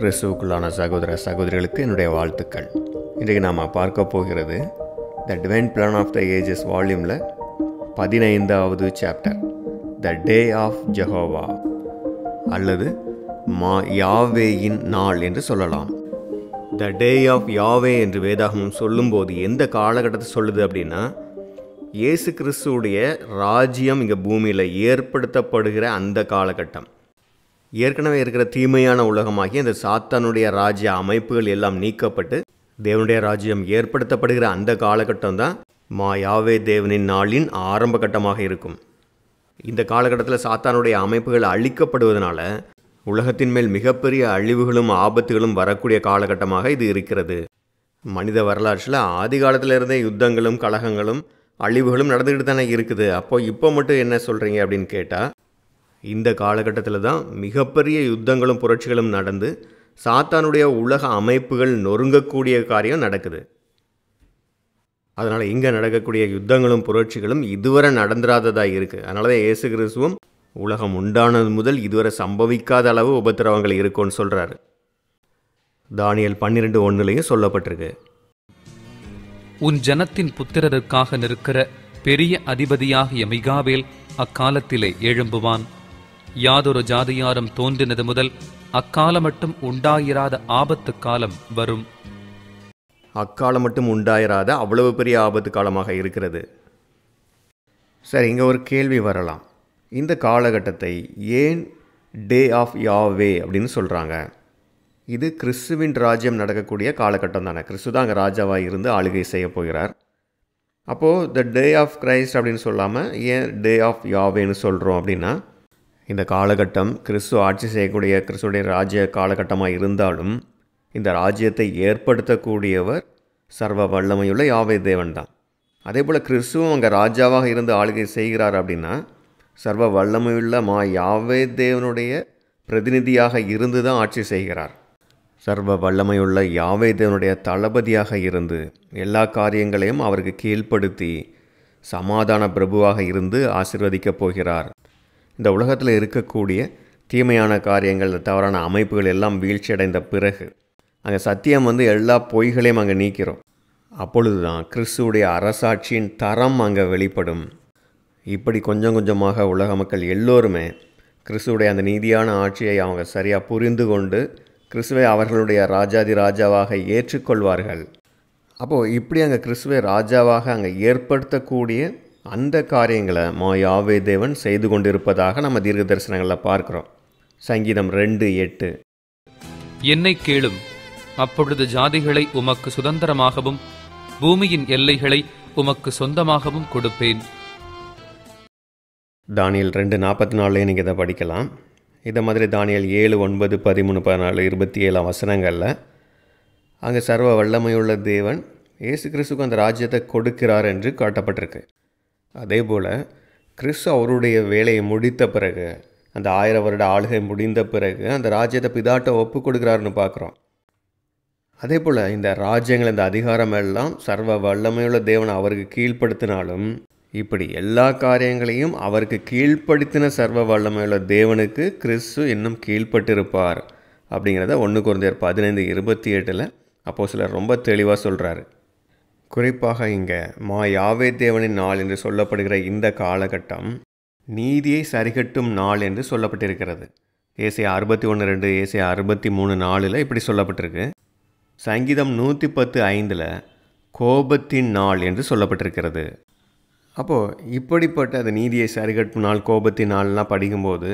கிறிஸ்துவுக்குள்ளான சகோதர சகோதரிகளுக்கு என்னுடைய வாழ்த்துக்கள் இன்றைக்கு நாம் பார்க்க போகிறது the divine plan of the ages வால்யூமில் பதினைந்தாவது chapter the day of Jehovah அல்லது மா யாவேயின் நாள் என்று சொல்லலாம் த டே ஆஃப் யாவே என்று வேதாகமம் சொல்லும்போது எந்த காலகட்டத்தை சொல்லுது அப்படின்னா இயேசு கிறிஸ்துவுடைய ராஜ்யம் இங்கே பூமியில் ஏற்படுத்தப்படுகிற அந்த காலகட்டம் ஏற்கனவே இருக்கிற தீமையான உலகமாகி இந்த சாத்தானுடைய ராஜ்ய அமைப்புகள் எல்லாம் நீக்கப்பட்டு தேவனுடைய ராஜ்யம் ஏற்படுத்தப்படுகிற அந்த காலகட்டம் தான் மாயாவே தேவனின் நாளின் ஆரம்ப கட்டமாக இருக்கும் இந்த காலகட்டத்தில் சாத்தானுடைய அமைப்புகள் அழிக்கப்படுவதனால உலகத்தின் மேல் மிகப்பெரிய அழிவுகளும் ஆபத்துகளும் வரக்கூடிய காலகட்டமாக இது இருக்கிறது மனித வரலாற்றில் ஆதி காலத்திலிருந்தே யுத்தங்களும் கழகங்களும் அழிவுகளும் நடந்துக்கிட்டு தானே இருக்குது அப்போது இப்போ மட்டும் என்ன சொல்கிறீங்க அப்படின்னு கேட்டால் இந்த காலகட்டத்தில் தான் மிகப்பெரிய யுத்தங்களும் புரட்சிகளும் நடந்து சாத்தானுடைய உலக அமைப்புகள் நொறுங்கக்கூடிய காரியம் நடக்குது அதனால் இங்கே நடக்கக்கூடிய யுத்தங்களும் புரட்சிகளும் இதுவரை நடந்துராததாக இருக்குது அதனால தான் இயேசு கிறிஸ்துவும் உலகம் உண்டானது முதல் இதுவரை சம்பவிக்காத அளவு உபத்திரவங்கள் இருக்கும்னு சொல்கிறாரு தானியல் பன்னிரெண்டு ஒன்றுலையும் சொல்லப்பட்டிருக்கு உன் ஜனத்தின் புத்திரருக்காக நிற்கிற பெரிய அதிபதியாகிய மிகாவேல் அக்காலத்திலே எழும்புவான் யாதொரு ஜாதியாரும் தோன்றினது முதல் அக்காலம் மட்டும் உண்டாயிராத ஆபத்து காலம் வரும் அக்காலம் மட்டும் உண்டாயிராத அவ்வளவு பெரிய ஆபத்து காலமாக இருக்கிறது சரி இங்கே ஒரு கேள்வி வரலாம் இந்த காலகட்டத்தை ஏன் டே ஆஃப் யாவே அப்படின்னு சொல்கிறாங்க இது கிறிஸ்துவின் ராஜ்யம் நடக்கக்கூடிய காலகட்டம் தானே கிறிஸ்து தான் அங்கே ராஜாவாக இருந்து ஆளுகை செய்ய போகிறார் அப்போது த டே ஆஃப் கிரைஸ்ட் அப்படின்னு சொல்லாமல் ஏன் டே ஆஃப் யாவேன்னு சொல்கிறோம் அப்படின்னா இந்த காலகட்டம் கிறிஸ்து ஆட்சி செய்யக்கூடிய கிறிஸ்துடைய ராஜ்ய காலகட்டமாக இருந்தாலும் இந்த ராஜ்யத்தை ஏற்படுத்தக்கூடியவர் சர்வ வல்லமையுள்ள யாவை தேவன் தான் அதே போல் கிறிஸ்துவும் அங்கே ராஜாவாக இருந்து ஆளுகை செய்கிறார் அப்படின்னா சர்வ வல்லமையுள்ள மா யாவே தேவனுடைய பிரதிநிதியாக இருந்து தான் ஆட்சி செய்கிறார் சர்வ வல்லமையுள்ள யாவே தேவனுடைய தளபதியாக இருந்து எல்லா காரியங்களையும் அவருக்கு கீழ்ப்படுத்தி சமாதான பிரபுவாக இருந்து ஆசிர்வதிக்கப் போகிறார் இந்த உலகத்தில் இருக்கக்கூடிய தீமையான காரியங்கள் தவறான அமைப்புகள் எல்லாம் வீழ்ச்சி அடைந்த பிறகு அங்கே சத்தியம் வந்து எல்லா பொய்களையும் அங்கே நீக்கிறோம் அப்பொழுது தான் கிறிஸ்துவுடைய அரசாட்சியின் தரம் அங்கே வெளிப்படும் இப்படி கொஞ்சம் கொஞ்சமாக உலக மக்கள் எல்லோருமே கிறிஸ்துடைய அந்த நீதியான ஆட்சியை அவங்க சரியாக புரிந்து கொண்டு கிறிஸ்துவை அவர்களுடைய ராஜாதி ராஜாவாக ஏற்றுக்கொள்வார்கள் அப்போது இப்படி அங்கே கிறிஸ்துவை ராஜாவாக அங்கே ஏற்படுத்தக்கூடிய அந்த காரியங்களை மா யாவே தேவன் செய்து கொண்டிருப்பதாக நம்ம தீர்க்க தரிசனங்களில் பார்க்குறோம் சங்கீதம் ரெண்டு எட்டு என்னை கேளும் அப்பொழுது ஜாதிகளை உமக்கு சுதந்திரமாகவும் பூமியின் எல்லைகளை உமக்கு சொந்தமாகவும் கொடுப்பேன் தானியல் ரெண்டு நாற்பத்தி நாலுலேயே நீங்கள் இதை படிக்கலாம் இதை மாதிரி தானியல் ஏழு ஒன்பது பதிமூணு பதினாலு இருபத்தி ஏழாம் வசனங்களில் அங்கே சர்வ வல்லமையுள்ள தேவன் இயேசு கிறிஸ்துக்கு அந்த ராஜ்யத்தை கொடுக்கிறார் என்று காட்டப்பட்டிருக்கு அதே போல் கிறிஸ் அவருடைய வேலையை முடித்த பிறகு அந்த ஆயிரம் வருட ஆளுகை முடிந்த பிறகு அந்த ராஜ்யத்தை பிதாட்ட ஒப்பு கொடுக்குறாருன்னு பார்க்குறோம் அதே போல் இந்த ராஜ்யங்கள் இந்த அதிகாரம் எல்லாம் சர்வ வல்லமையுள்ள தேவன் அவருக்கு கீழ்ப்படுத்தினாலும் இப்படி எல்லா காரியங்களையும் அவருக்கு கீழ்ப்படுத்தின சர்வ வல்லமையுள்ள தேவனுக்கு கிறிஸ்து இன்னும் கீழ்ப்பட்டிருப்பார் அப்படிங்கிறத ஒன்று குறைந்தர் பதினைந்து இருபத்தி எட்டில் அப்போ சிலர் ரொம்ப தெளிவாக சொல்கிறாரு குறிப்பாக இங்கே மா யாவே தேவனின் நாள் என்று சொல்லப்படுகிற இந்த காலகட்டம் நீதியை சரிகட்டும் நாள் என்று சொல்லப்பட்டிருக்கிறது ஏசி அறுபத்தி ஒன்று ரெண்டு ஏசி அறுபத்தி மூணு நாளில் இப்படி சொல்லப்பட்டிருக்கு சங்கீதம் நூற்றி பத்து ஐந்தில் கோபத்தின் நாள் என்று சொல்லப்பட்டிருக்கிறது அப்போது இப்படிப்பட்ட அது நீதியை சரிகட்டும் நாள் கோபத்தின் நாள்லாம் படிக்கும்போது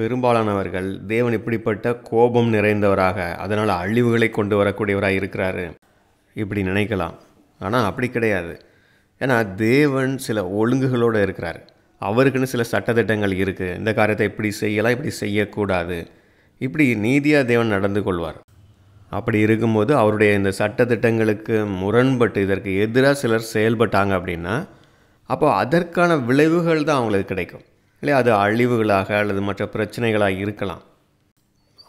பெரும்பாலானவர்கள் தேவன் இப்படிப்பட்ட கோபம் நிறைந்தவராக அதனால் அழிவுகளை கொண்டு வரக்கூடியவராக இருக்கிறாரு இப்படி நினைக்கலாம் ஆனால் அப்படி கிடையாது ஏன்னா தேவன் சில ஒழுங்குகளோடு இருக்கிறார் அவருக்குன்னு சில சட்டத்திட்டங்கள் இருக்குது இந்த காரியத்தை இப்படி செய்யலாம் இப்படி செய்யக்கூடாது இப்படி நீதியாக தேவன் நடந்து கொள்வார் அப்படி இருக்கும்போது அவருடைய இந்த சட்டத்திட்டங்களுக்கு முரண்பட்டு இதற்கு எதிராக சிலர் செயல்பட்டாங்க அப்படின்னா அப்போ அதற்கான விளைவுகள் தான் அவங்களுக்கு கிடைக்கும் இல்லை அது அழிவுகளாக அல்லது மற்ற பிரச்சனைகளாக இருக்கலாம்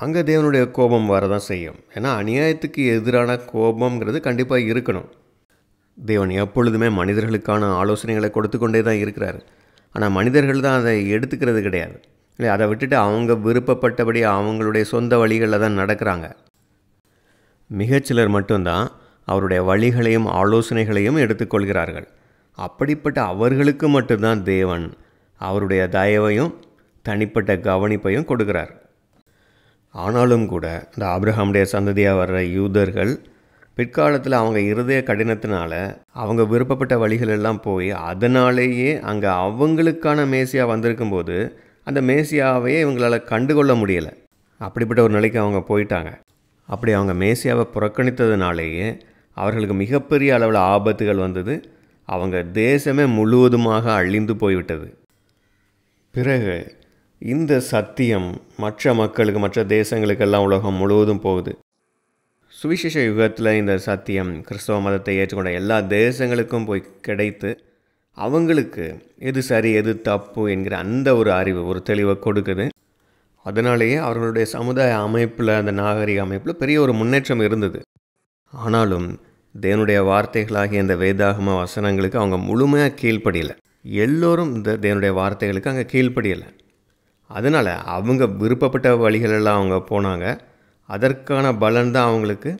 அங்கே தேவனுடைய கோபம் வரதான் செய்யும் ஏன்னா அநியாயத்துக்கு எதிரான கோபம்ங்கிறது கண்டிப்பாக இருக்கணும் தேவன் எப்பொழுதுமே மனிதர்களுக்கான ஆலோசனைகளை கொடுத்து கொண்டே தான் இருக்கிறார் ஆனால் மனிதர்கள் தான் அதை எடுத்துக்கிறது கிடையாது இல்லை அதை விட்டுட்டு அவங்க விருப்பப்பட்டபடி அவங்களுடைய சொந்த வழிகளில் தான் நடக்கிறாங்க மிகச்சிலர் மட்டும்தான் அவருடைய வழிகளையும் ஆலோசனைகளையும் எடுத்துக்கொள்கிறார்கள் அப்படிப்பட்ட அவர்களுக்கு மட்டும்தான் தேவன் அவருடைய தயவையும் தனிப்பட்ட கவனிப்பையும் கொடுக்கிறார் ஆனாலும் கூட இந்த ஆப்ரஹாமுடைய சந்ததியாக வர்ற யூதர்கள் பிற்காலத்தில் அவங்க இருதய கடினத்தினால அவங்க விருப்பப்பட்ட வழிகளெல்லாம் போய் அதனாலேயே அங்கே அவங்களுக்கான மேசியா வந்திருக்கும்போது அந்த மேசியாவையே இவங்களால் கண்டுகொள்ள முடியலை அப்படிப்பட்ட ஒரு நிலைக்கு அவங்க போயிட்டாங்க அப்படி அவங்க மேசியாவை புறக்கணித்ததுனாலேயே அவர்களுக்கு மிகப்பெரிய அளவில் ஆபத்துகள் வந்தது அவங்க தேசமே முழுவதுமாக அழிந்து போய்விட்டது பிறகு இந்த சத்தியம் மற்ற மக்களுக்கு மற்ற தேசங்களுக்கெல்லாம் உலகம் முழுவதும் போகுது சுவிசேஷ யுகத்தில் இந்த சத்தியம் கிறிஸ்தவ மதத்தை ஏற்றுக்கொண்ட எல்லா தேசங்களுக்கும் போய் கிடைத்து அவங்களுக்கு எது சரி எது தப்பு என்கிற அந்த ஒரு அறிவு ஒரு தெளிவை கொடுக்குது அதனாலேயே அவர்களுடைய சமுதாய அமைப்பில் அந்த நாகரிக அமைப்பில் பெரிய ஒரு முன்னேற்றம் இருந்தது ஆனாலும் தேவனுடைய வார்த்தைகளாகிய இந்த வேதாகம வசனங்களுக்கு அவங்க முழுமையாக கீழ்ப்படியலை எல்லோரும் இந்த தேவனுடைய வார்த்தைகளுக்கு அங்கே கீழ்ப்படியலை அதனால் அவங்க விருப்பப்பட்ட வழிகளெல்லாம் அவங்க போனாங்க அதற்கான பலன் தான் அவங்களுக்கு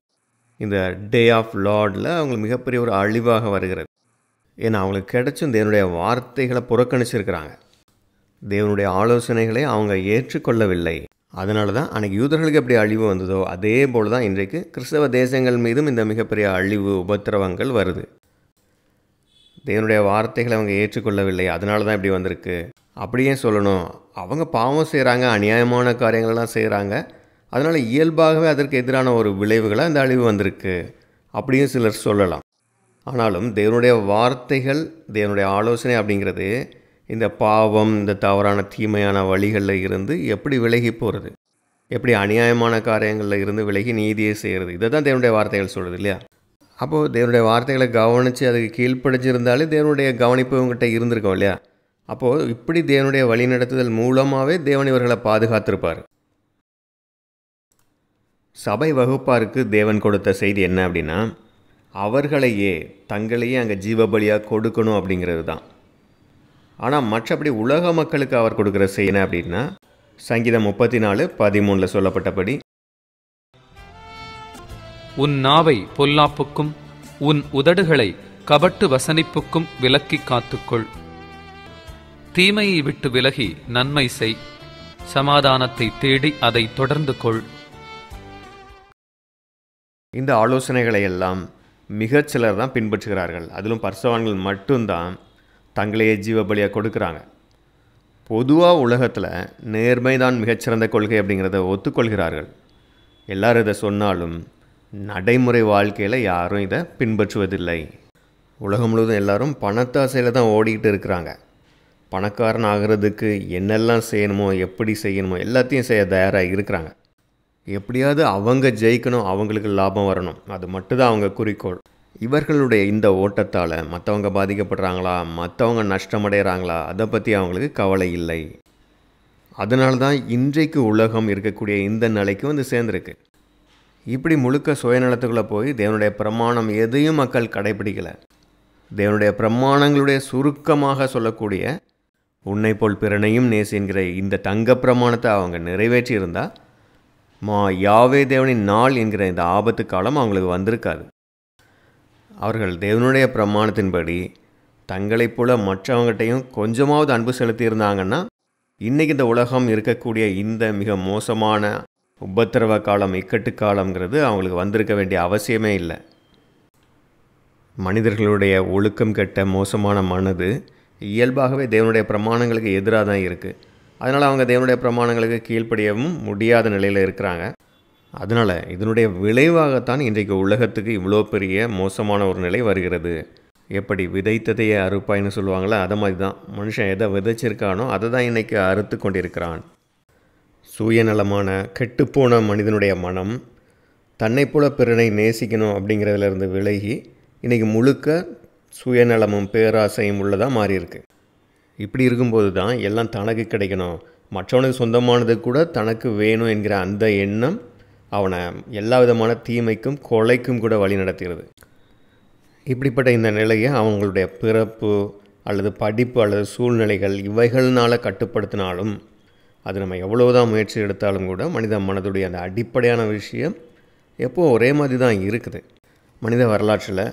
இந்த டே ஆஃப் லார்டில் அவங்களுக்கு மிகப்பெரிய ஒரு அழிவாக வருகிறது ஏன்னா அவங்களுக்கு கிடைச்சும் தேவனுடைய வார்த்தைகளை புறக்கணிச்சிருக்கிறாங்க தேவனுடைய ஆலோசனைகளை அவங்க ஏற்றுக்கொள்ளவில்லை அதனால தான் அன்றைக்கி யூதர்களுக்கு எப்படி அழிவு வந்ததோ அதே போல் தான் இன்றைக்கு கிறிஸ்தவ தேசங்கள் மீதும் இந்த மிகப்பெரிய அழிவு உபத்திரவங்கள் வருது தேவனுடைய வார்த்தைகளை அவங்க ஏற்றுக்கொள்ளவில்லை அதனால தான் இப்படி வந்திருக்கு அப்படியே சொல்லணும் அவங்க பாவம் செய்கிறாங்க அநியாயமான காரியங்களெல்லாம் செய்கிறாங்க அதனால் இயல்பாகவே அதற்கு எதிரான ஒரு விளைவுகளாக இந்த அழிவு வந்திருக்கு அப்படின்னு சிலர் சொல்லலாம் ஆனாலும் தேவனுடைய வார்த்தைகள் தேவனுடைய ஆலோசனை அப்படிங்கிறது இந்த பாவம் இந்த தவறான தீமையான வழிகளில் இருந்து எப்படி விலகி போகிறது எப்படி அநியாயமான காரியங்களில் இருந்து விலகி நீதியை செய்கிறது இதை தான் தேவனுடைய வார்த்தைகள் சொல்கிறது இல்லையா அப்போது தேவனுடைய வார்த்தைகளை கவனித்து அதுக்கு கீழ்ப்படைஞ்சிருந்தாலே தேவனுடைய கவனிப்பு இவங்ககிட்ட இருந்திருக்கோம் இல்லையா அப்போது இப்படி தேவனுடைய வழிநடத்துதல் மூலமாகவே தேவன் இவர்களை பாதுகாத்திருப்பார் சபை வகுப்பாருக்கு தேவன் கொடுத்த செய்தி என்ன அப்படின்னா அவர்களையே தங்களையே அங்கே ஜீவபலியாக கொடுக்கணும் அப்படிங்கிறது தான் ஆனால் மற்றபடி உலக மக்களுக்கு அவர் கொடுக்குற செய்தி என்ன அப்படின்னா சங்கீதம் முப்பத்தி நாலு பதிமூணில் சொல்லப்பட்டபடி உன் நாவை பொல்லாப்புக்கும் உன் உதடுகளை கபட்டு வசனிப்புக்கும் விலக்கி காத்துக்கொள் தீமையை விட்டு விலகி நன்மை செய் சமாதானத்தை தேடி அதை தொடர்ந்து கொள் இந்த ஆலோசனைகளை எல்லாம் மிகச்சிலர் தான் பின்பற்றுகிறார்கள் அதிலும் பர்சவான்கள் மட்டும்தான் தங்களையே ஜீவ பலியாக கொடுக்குறாங்க பொதுவாக உலகத்தில் நேர்மை தான் மிகச்சிறந்த கொள்கை அப்படிங்கிறத ஒத்துக்கொள்கிறார்கள் எல்லாரும் இதை சொன்னாலும் நடைமுறை வாழ்க்கையில் யாரும் இதை பின்பற்றுவதில்லை உலகம் முழுவதும் எல்லாரும் பணத்தாசையில் தான் ஓடிக்கிட்டு இருக்கிறாங்க பணக்காரன் ஆகிறதுக்கு என்னெல்லாம் செய்யணுமோ எப்படி செய்யணுமோ எல்லாத்தையும் செய்ய தயாராக இருக்கிறாங்க எப்படியாவது அவங்க ஜெயிக்கணும் அவங்களுக்கு லாபம் வரணும் அது மட்டும்தான் அவங்க குறிக்கோள் இவர்களுடைய இந்த ஓட்டத்தால் மற்றவங்க பாதிக்கப்படுறாங்களா மற்றவங்க நஷ்டமடைகிறாங்களா அதை பற்றி அவங்களுக்கு கவலை இல்லை அதனால தான் இன்றைக்கு உலகம் இருக்கக்கூடிய இந்த நிலைக்கு வந்து சேர்ந்துருக்கு இப்படி முழுக்க சுயநலத்துக்குள்ளே போய் தேவனுடைய பிரமாணம் எதையும் மக்கள் கடைபிடிக்கலை தேவனுடைய பிரமாணங்களுடைய சுருக்கமாக சொல்லக்கூடிய உன்னை போல் பிறனையும் நேசிங்கிற இந்த தங்க பிரமாணத்தை அவங்க நிறைவேற்றி இருந்தால் மா யாவே தேவனின் நாள் என்கிற இந்த ஆபத்து காலம் அவங்களுக்கு வந்திருக்காது அவர்கள் தேவனுடைய பிரமாணத்தின்படி தங்களைப் போல மற்றவங்ககிட்டையும் கொஞ்சமாவது அன்பு செலுத்தியிருந்தாங்கன்னா இன்றைக்கி இந்த உலகம் இருக்கக்கூடிய இந்த மிக மோசமான உபத்திரவ காலம் இக்கட்டு காலங்கிறது அவங்களுக்கு வந்திருக்க வேண்டிய அவசியமே இல்லை மனிதர்களுடைய ஒழுக்கம் கெட்ட மோசமான மனது இயல்பாகவே தேவனுடைய பிரமாணங்களுக்கு எதிராக தான் இருக்குது அதனால் அவங்க தேவனுடைய பிரமாணங்களுக்கு கீழ்ப்படியவும் முடியாத நிலையில் இருக்கிறாங்க அதனால் இதனுடைய விளைவாகத்தான் இன்றைக்கு உலகத்துக்கு இவ்வளோ பெரிய மோசமான ஒரு நிலை வருகிறது எப்படி விதைத்ததையே அறுப்பாய்னு சொல்லுவாங்களே அதை மாதிரி தான் மனுஷன் எதை விதைச்சிருக்கானோ அதை தான் இன்றைக்கி அறுத்து கொண்டிருக்கிறான் சுயநலமான கெட்டுப்போன மனிதனுடைய மனம் தன்னை போல பிறனை நேசிக்கணும் அப்படிங்கிறதுலேருந்து விலகி இன்றைக்கி முழுக்க சுயநலமும் பேராசையும் உள்ளதாக மாறியிருக்கு இப்படி இருக்கும்போது தான் எல்லாம் தனக்கு கிடைக்கணும் மற்றவனுக்கு சொந்தமானது கூட தனக்கு வேணும் என்கிற அந்த எண்ணம் அவனை எல்லா விதமான தீமைக்கும் கொலைக்கும் கூட வழி நடத்துகிறது இப்படிப்பட்ட இந்த நிலையை அவங்களுடைய பிறப்பு அல்லது படிப்பு அல்லது சூழ்நிலைகள் இவைகள்னால் கட்டுப்படுத்தினாலும் அது நம்ம எவ்வளோதான் முயற்சி எடுத்தாலும் கூட மனித மனதுடைய அந்த அடிப்படையான விஷயம் எப்போது ஒரே மாதிரி தான் இருக்குது மனித வரலாற்றில்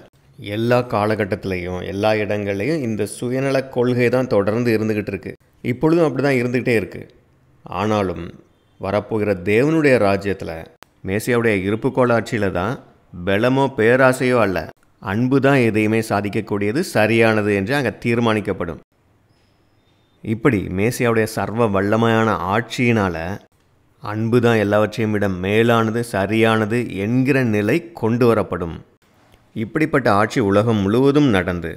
எல்லா காலகட்டத்திலையும் எல்லா இடங்கள்லையும் இந்த சுயநல கொள்கை தான் தொடர்ந்து இருந்துக்கிட்டு இருக்குது இப்பொழுதும் அப்படி தான் இருந்துக்கிட்டே இருக்குது ஆனாலும் வரப்போகிற தேவனுடைய ராஜ்யத்தில் மேசியாவுடைய இருப்பு கோளாட்சியில் தான் பலமோ பேராசையோ அல்ல அன்பு தான் எதையுமே சாதிக்கக்கூடியது சரியானது என்று அங்கே தீர்மானிக்கப்படும் இப்படி மேசியாவுடைய சர்வ வல்லமையான ஆட்சியினால் அன்பு தான் எல்லாவற்றையும் விட மேலானது சரியானது என்கிற நிலை கொண்டு வரப்படும் இப்படிப்பட்ட ஆட்சி உலகம் முழுவதும் நடந்து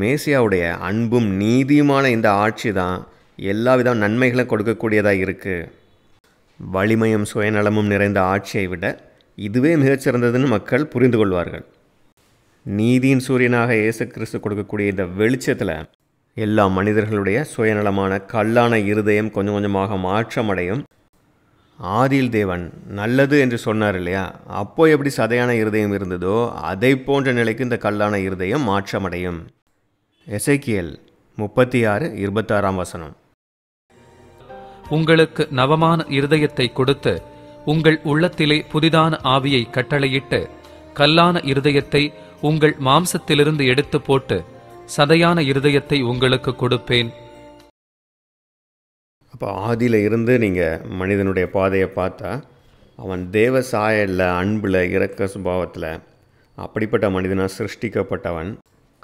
மேசியாவுடைய அன்பும் நீதியுமான இந்த ஆட்சி தான் எல்லா வித நன்மைகளும் கொடுக்கக்கூடியதாக இருக்குது வலிமையும் சுயநலமும் நிறைந்த ஆட்சியை விட இதுவே மிகச்சிறந்ததுன்னு மக்கள் புரிந்து கொள்வார்கள் நீதியின் சூரியனாக இயேசு கிறிஸ்து கொடுக்கக்கூடிய இந்த வெளிச்சத்தில் எல்லா மனிதர்களுடைய சுயநலமான கல்லான இருதயம் கொஞ்சம் கொஞ்சமாக மாற்றமடையும் ஆதில் தேவன் நல்லது என்று சொன்னார் இல்லையா அப்போ எப்படி சதையான இருதயம் இருந்ததோ அதை போன்ற நிலைக்கு இந்த கல்லான இருதயம் மாற்றமடையும் எசைக்கியல் முப்பத்தி ஆறு இருபத்தாறாம் வசனம் உங்களுக்கு நவமான இருதயத்தை கொடுத்து உங்கள் உள்ளத்திலே புதிதான ஆவியை கட்டளையிட்டு கல்லான இருதயத்தை உங்கள் மாம்சத்திலிருந்து எடுத்து போட்டு சதையான இருதயத்தை உங்களுக்கு கொடுப்பேன் அப்போ ஆதியில் இருந்து நீங்கள் மனிதனுடைய பாதையை பார்த்தா அவன் தேவ சாயலில் அன்பில் இறக்க சுபாவத்தில் அப்படிப்பட்ட மனிதனாக சிருஷ்டிக்கப்பட்டவன்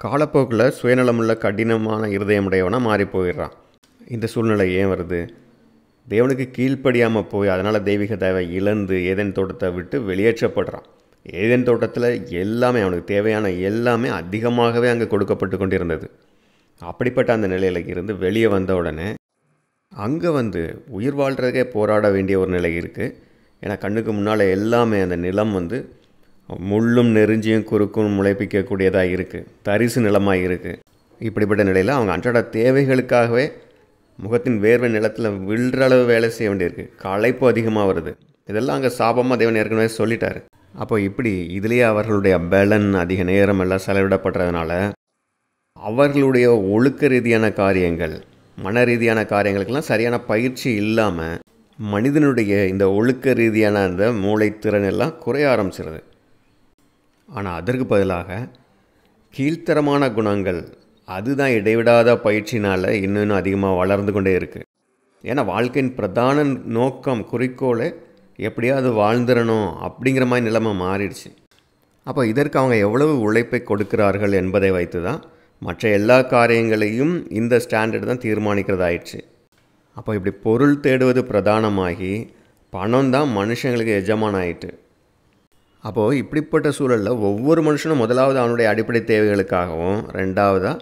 காலப்போக்கில் சுயநலமுள்ள கடினமான இருதயமுடையவனாக மாறி போயிடுறான் இந்த சூழ்நிலை ஏன் வருது தேவனுக்கு கீழ்ப்படியாமல் போய் அதனால் தெய்வீக தேவை இழந்து ஏதேன் தோட்டத்தை விட்டு வெளியேற்றப்படுறான் ஏதேன் தோட்டத்தில் எல்லாமே அவனுக்கு தேவையான எல்லாமே அதிகமாகவே அங்கே கொடுக்கப்பட்டு கொண்டிருந்தது அப்படிப்பட்ட அந்த நிலையில் இருந்து வெளியே வந்த உடனே அங்கே வந்து உயிர் வாழ்கிறதுக்கே போராட வேண்டிய ஒரு நிலை இருக்குது ஏன்னா கண்ணுக்கு முன்னால் எல்லாமே அந்த நிலம் வந்து முள்ளும் நெருஞ்சியும் குறுக்கும் முளைப்பிக்கக்கூடியதாக இருக்குது தரிசு நிலமாக இருக்குது இப்படிப்பட்ட நிலையில் அவங்க அன்றாட தேவைகளுக்காகவே முகத்தின் வேர்வை நிலத்தில் விழுற அளவு வேலை செய்ய வேண்டியிருக்கு களைப்பு அதிகமாக வருது இதெல்லாம் அங்கே சாபமாக தேவன் ஏற்கனவே சொல்லிட்டார் அப்போ இப்படி இதிலேயே அவர்களுடைய பலன் அதிக நேரம் எல்லாம் செலவிடப்படுறதுனால அவர்களுடைய ஒழுக்க ரீதியான காரியங்கள் மன ரீதியான காரியங்களுக்கெல்லாம் சரியான பயிற்சி இல்லாமல் மனிதனுடைய இந்த ஒழுக்க ரீதியான அந்த மூளைத்திறன் எல்லாம் குறைய ஆரம்பிச்சிருது ஆனால் அதற்கு பதிலாக கீழ்த்தரமான குணங்கள் அதுதான் இடைவிடாத பயிற்சினால் இன்னும் இன்னும் அதிகமாக வளர்ந்து கொண்டே இருக்குது ஏன்னா வாழ்க்கையின் பிரதான நோக்கம் குறிக்கோள் எப்படியாவது வாழ்ந்துடணும் அப்படிங்கிற மாதிரி நிலைமை மாறிடுச்சு அப்போ இதற்கு அவங்க எவ்வளவு உழைப்பை கொடுக்கிறார்கள் என்பதை வைத்து தான் மற்ற எல்லா காரியங்களையும் இந்த ஸ்டாண்டர்ட் தான் தீர்மானிக்கிறதாயிடுச்சு அப்போ இப்படி பொருள் தேடுவது பிரதானமாகி பணம் தான் மனுஷங்களுக்கு எஜமான ஆயிட்டு அப்போது இப்படிப்பட்ட சூழலில் ஒவ்வொரு மனுஷனும் முதலாவது அவனுடைய அடிப்படை தேவைகளுக்காகவும் ரெண்டாவதாக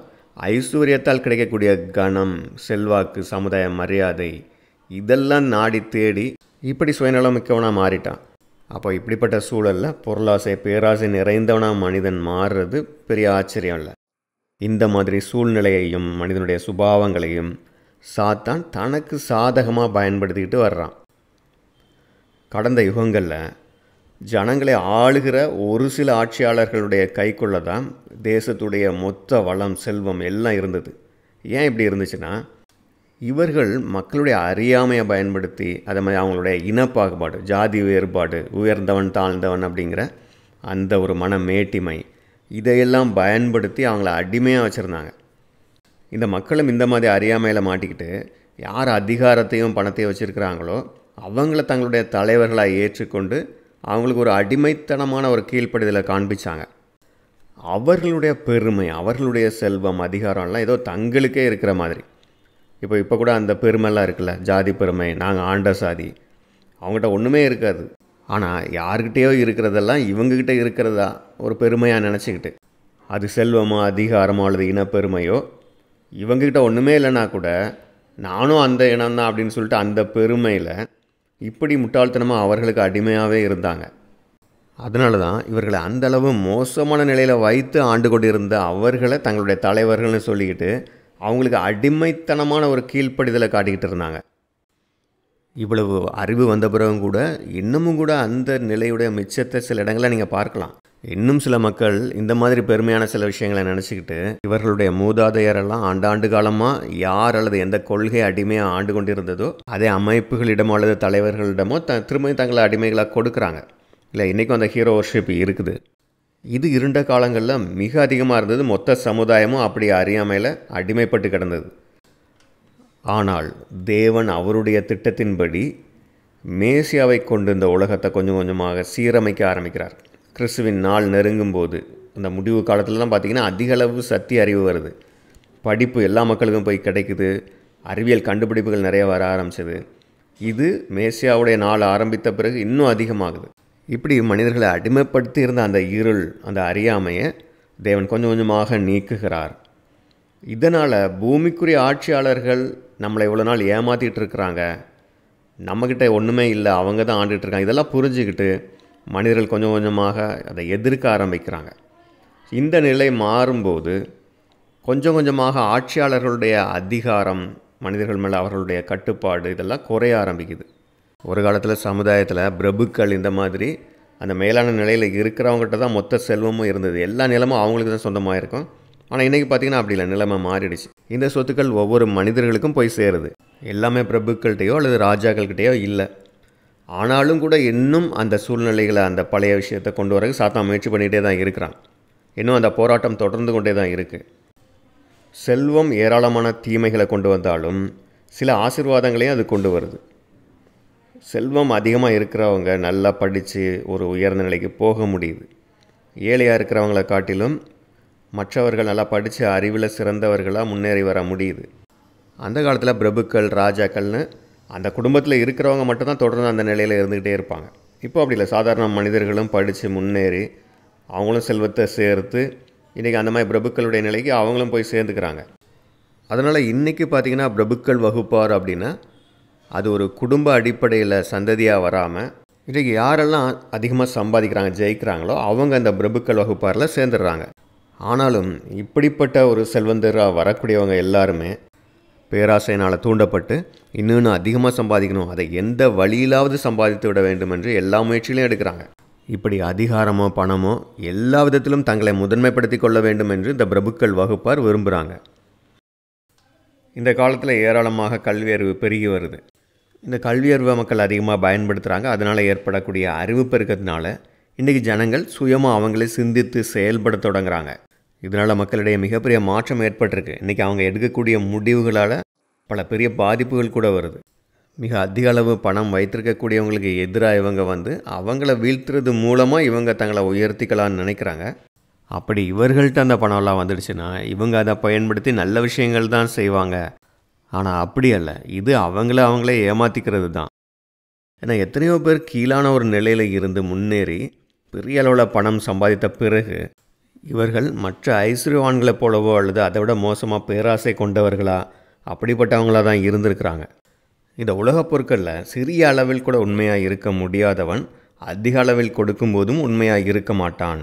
ஐஸ்வர்யத்தால் கிடைக்கக்கூடிய கணம் செல்வாக்கு சமுதாய மரியாதை இதெல்லாம் நாடி தேடி இப்படி சுயநலம் மிக்கவனாக மாறிட்டான் அப்போ இப்படிப்பட்ட சூழலில் பொருளாசை பேராசை நிறைந்தவனாக மனிதன் மாறுறது பெரிய ஆச்சரியம் இல்லை இந்த மாதிரி சூழ்நிலையையும் மனிதனுடைய சுபாவங்களையும் சாத்தான் தனக்கு சாதகமாக பயன்படுத்திக்கிட்டு வர்றான் கடந்த யுகங்களில் ஜனங்களை ஆளுகிற ஒரு சில ஆட்சியாளர்களுடைய கைக்குள்ளே தான் தேசத்துடைய மொத்த வளம் செல்வம் எல்லாம் இருந்தது ஏன் இப்படி இருந்துச்சுன்னா இவர்கள் மக்களுடைய அறியாமையை பயன்படுத்தி அதை மாதிரி அவங்களுடைய இனப்பாகுபாடு ஜாதி வேறுபாடு உயர்ந்தவன் தாழ்ந்தவன் அப்படிங்கிற அந்த ஒரு மன மேட்டிமை இதையெல்லாம் பயன்படுத்தி அவங்கள அடிமையாக வச்சுருந்தாங்க இந்த மக்களும் இந்த மாதிரி அறியாமையில் மாட்டிக்கிட்டு யார் அதிகாரத்தையும் பணத்தையும் வச்சுருக்கிறாங்களோ அவங்கள தங்களுடைய தலைவர்களாக ஏற்றுக்கொண்டு அவங்களுக்கு ஒரு அடிமைத்தனமான ஒரு கீழ்ப்படுதலை காண்பிச்சாங்க அவர்களுடைய பெருமை அவர்களுடைய செல்வம் அதிகாரம்லாம் ஏதோ தங்களுக்கே இருக்கிற மாதிரி இப்போ இப்போ கூட அந்த பெருமைலாம் இருக்குல்ல ஜாதி பெருமை நாங்கள் ஆண்ட சாதி அவங்ககிட்ட ஒன்றுமே இருக்காது ஆனால் யார்கிட்டேயோ இருக்கிறதெல்லாம் இவங்கக்கிட்ட இருக்கிறதா ஒரு பெருமையாக நினச்சிக்கிட்டு அது செல்வமோ அதிகாரமோ அல்லது இனப்பெருமையோ இவங்கக்கிட்ட ஒன்றுமே இல்லைனா கூட நானும் அந்த இனம் தான் அப்படின்னு சொல்லிட்டு அந்த பெருமையில் இப்படி முட்டாள்தனமாக அவர்களுக்கு அடிமையாகவே இருந்தாங்க அதனால தான் இவர்களை அந்தளவு மோசமான நிலையில் வைத்து ஆண்டு கொண்டிருந்த அவர்களை தங்களுடைய தலைவர்கள்னு சொல்லிக்கிட்டு அவங்களுக்கு அடிமைத்தனமான ஒரு கீழ்ப்படிதலை காட்டிக்கிட்டு இருந்தாங்க இவ்வளவு அறிவு வந்த பிறகும் கூட இன்னமும் கூட அந்த நிலையுடைய மிச்சத்தை சில இடங்களை நீங்கள் பார்க்கலாம் இன்னும் சில மக்கள் இந்த மாதிரி பெருமையான சில விஷயங்களை நினச்சிக்கிட்டு இவர்களுடைய மூதாதையரெல்லாம் ஆண்டாண்டு காலமாக யார் அல்லது எந்த கொள்கை அடிமையாக ஆண்டு கொண்டிருந்ததோ அதே அமைப்புகளிடமோ அல்லது தலைவர்களிடமோ த திரும்ப தங்களை அடிமைகளாக கொடுக்குறாங்க இல்லை இன்றைக்கும் அந்த ஹீரோ ஒர்ஷிப் இருக்குது இது இருண்ட காலங்களில் மிக அதிகமாக இருந்தது மொத்த சமுதாயமும் அப்படி அறியாமையில் அடிமைப்பட்டு கிடந்தது ஆனால் தேவன் அவருடைய திட்டத்தின்படி மேசியாவை கொண்டு இந்த உலகத்தை கொஞ்சம் கொஞ்சமாக சீரமைக்க ஆரம்பிக்கிறார் கிறிஸ்துவின் நாள் நெருங்கும் போது அந்த முடிவு காலத்திலலாம் பார்த்திங்கன்னா அதிக அளவு சத்திய அறிவு வருது படிப்பு எல்லா மக்களுக்கும் போய் கிடைக்குது அறிவியல் கண்டுபிடிப்புகள் நிறைய வர ஆரம்பிச்சது இது மேசியாவுடைய நாள் ஆரம்பித்த பிறகு இன்னும் அதிகமாகுது இப்படி மனிதர்களை அடிமைப்படுத்தி இருந்த அந்த இருள் அந்த அறியாமையை தேவன் கொஞ்சம் கொஞ்சமாக நீக்குகிறார் இதனால் பூமிக்குரிய ஆட்சியாளர்கள் நம்மளை இவ்வளோ நாள் ஏமாற்றிட்டு இருக்கிறாங்க நம்மக்கிட்ட ஒன்றுமே இல்லை அவங்க தான் ஆண்டுகிட்டு இருக்காங்க இதெல்லாம் புரிஞ்சுக்கிட்டு மனிதர்கள் கொஞ்சம் கொஞ்சமாக அதை எதிர்க்க ஆரம்பிக்கிறாங்க இந்த நிலை மாறும்போது கொஞ்சம் கொஞ்சமாக ஆட்சியாளர்களுடைய அதிகாரம் மனிதர்கள் மேலே அவர்களுடைய கட்டுப்பாடு இதெல்லாம் குறைய ஆரம்பிக்குது ஒரு காலத்தில் சமுதாயத்தில் பிரபுக்கள் இந்த மாதிரி அந்த மேலான நிலையில் இருக்கிறவங்ககிட்ட தான் மொத்த செல்வமும் இருந்தது எல்லா நிலமும் அவங்களுக்கு தான் சொந்தமாக இருக்கும் ஆனால் இன்றைக்கி பார்த்திங்கன்னா அப்படி இல்லை நிலைமை மாறிடுச்சு இந்த சொத்துக்கள் ஒவ்வொரு மனிதர்களுக்கும் போய் சேருது எல்லாமே பிரபுக்கள்கிட்டையோ அல்லது ராஜாக்கள்கிட்டையோ இல்லை ஆனாலும் கூட இன்னும் அந்த சூழ்நிலைகளை அந்த பழைய விஷயத்தை கொண்டு வரக்கு சாத்தா முயற்சி பண்ணிகிட்டே தான் இருக்கிறான் இன்னும் அந்த போராட்டம் தொடர்ந்து கொண்டே தான் இருக்குது செல்வம் ஏராளமான தீமைகளை கொண்டு வந்தாலும் சில ஆசிர்வாதங்களையும் அது கொண்டு வருது செல்வம் அதிகமாக இருக்கிறவங்க நல்லா படித்து ஒரு உயர்ந்த நிலைக்கு போக முடியுது ஏழையாக இருக்கிறவங்களை காட்டிலும் மற்றவர்கள் நல்லா படித்து அறிவில் சிறந்தவர்களாக முன்னேறி வர முடியுது அந்த காலத்தில் பிரபுக்கள் ராஜாக்கள்னு அந்த குடும்பத்தில் இருக்கிறவங்க மட்டும்தான் தொடர்ந்து அந்த நிலையில் இருந்துக்கிட்டே இருப்பாங்க இப்போ அப்படி இல்லை சாதாரண மனிதர்களும் படித்து முன்னேறி அவங்களும் செல்வத்தை சேர்த்து இன்றைக்கி அந்த மாதிரி பிரபுக்களுடைய நிலைக்கு அவங்களும் போய் சேர்ந்துக்கிறாங்க அதனால் இன்றைக்கி பார்த்திங்கன்னா பிரபுக்கள் வகுப்பார் அப்படின்னா அது ஒரு குடும்ப அடிப்படையில் சந்ததியாக வராமல் இன்றைக்கி யாரெல்லாம் அதிகமாக சம்பாதிக்கிறாங்க ஜெயிக்கிறாங்களோ அவங்க அந்த பிரபுக்கள் வகுப்பாரில் சேர்ந்துடுறாங்க ஆனாலும் இப்படிப்பட்ட ஒரு செல்வந்தராக வரக்கூடியவங்க எல்லாருமே பேராசையினால் தூண்டப்பட்டு இன்னும் அதிகமாக சம்பாதிக்கணும் அதை எந்த வழியிலாவது சம்பாதித்து விட வேண்டும் என்று எல்லா முயற்சிகளையும் எடுக்கிறாங்க இப்படி அதிகாரமோ பணமோ எல்லா விதத்திலும் தங்களை முதன்மைப்படுத்தி கொள்ள வேண்டும் என்று இந்த பிரபுக்கள் வகுப்பார் விரும்புகிறாங்க இந்த காலத்தில் ஏராளமாக கல்வி அறிவு பெருகி வருது இந்த கல்வி மக்கள் அதிகமாக பயன்படுத்துகிறாங்க அதனால் ஏற்படக்கூடிய அறிவு பெருக்கத்தினால இன்றைக்கி ஜனங்கள் சுயமாக அவங்களே சிந்தித்து செயல்பட தொடங்குறாங்க இதனால் மக்களிடையே மிகப்பெரிய மாற்றம் ஏற்பட்டிருக்கு இன்றைக்கி அவங்க எடுக்கக்கூடிய முடிவுகளால் பல பெரிய பாதிப்புகள் கூட வருது மிக அதிக அளவு பணம் வைத்திருக்கக்கூடியவங்களுக்கு எதிராக இவங்க வந்து அவங்கள வீழ்த்துறது மூலமாக இவங்க தங்களை உயர்த்திக்கலான்னு நினைக்கிறாங்க அப்படி இவர்கள்ட்ட அந்த பணம்லாம் வந்துடுச்சுன்னா இவங்க அதை பயன்படுத்தி நல்ல விஷயங்கள் தான் செய்வாங்க ஆனால் அப்படி அல்ல இது அவங்கள அவங்களே ஏமாற்றிக்கிறது தான் ஏன்னா எத்தனையோ பேர் கீழான ஒரு நிலையில் இருந்து முன்னேறி பெரிய அளவில் பணம் சம்பாதித்த பிறகு இவர்கள் மற்ற ஐஸ்வர்யவான்களைப் போலவோ அல்லது அதை விட மோசமாக பேராசை கொண்டவர்களா அப்படிப்பட்டவங்களாக தான் இருந்திருக்கிறாங்க இந்த உலகப் பொருட்களில் சிறிய அளவில் கூட உண்மையாக இருக்க முடியாதவன் அதிக அளவில் கொடுக்கும்போதும் உண்மையாக இருக்க மாட்டான்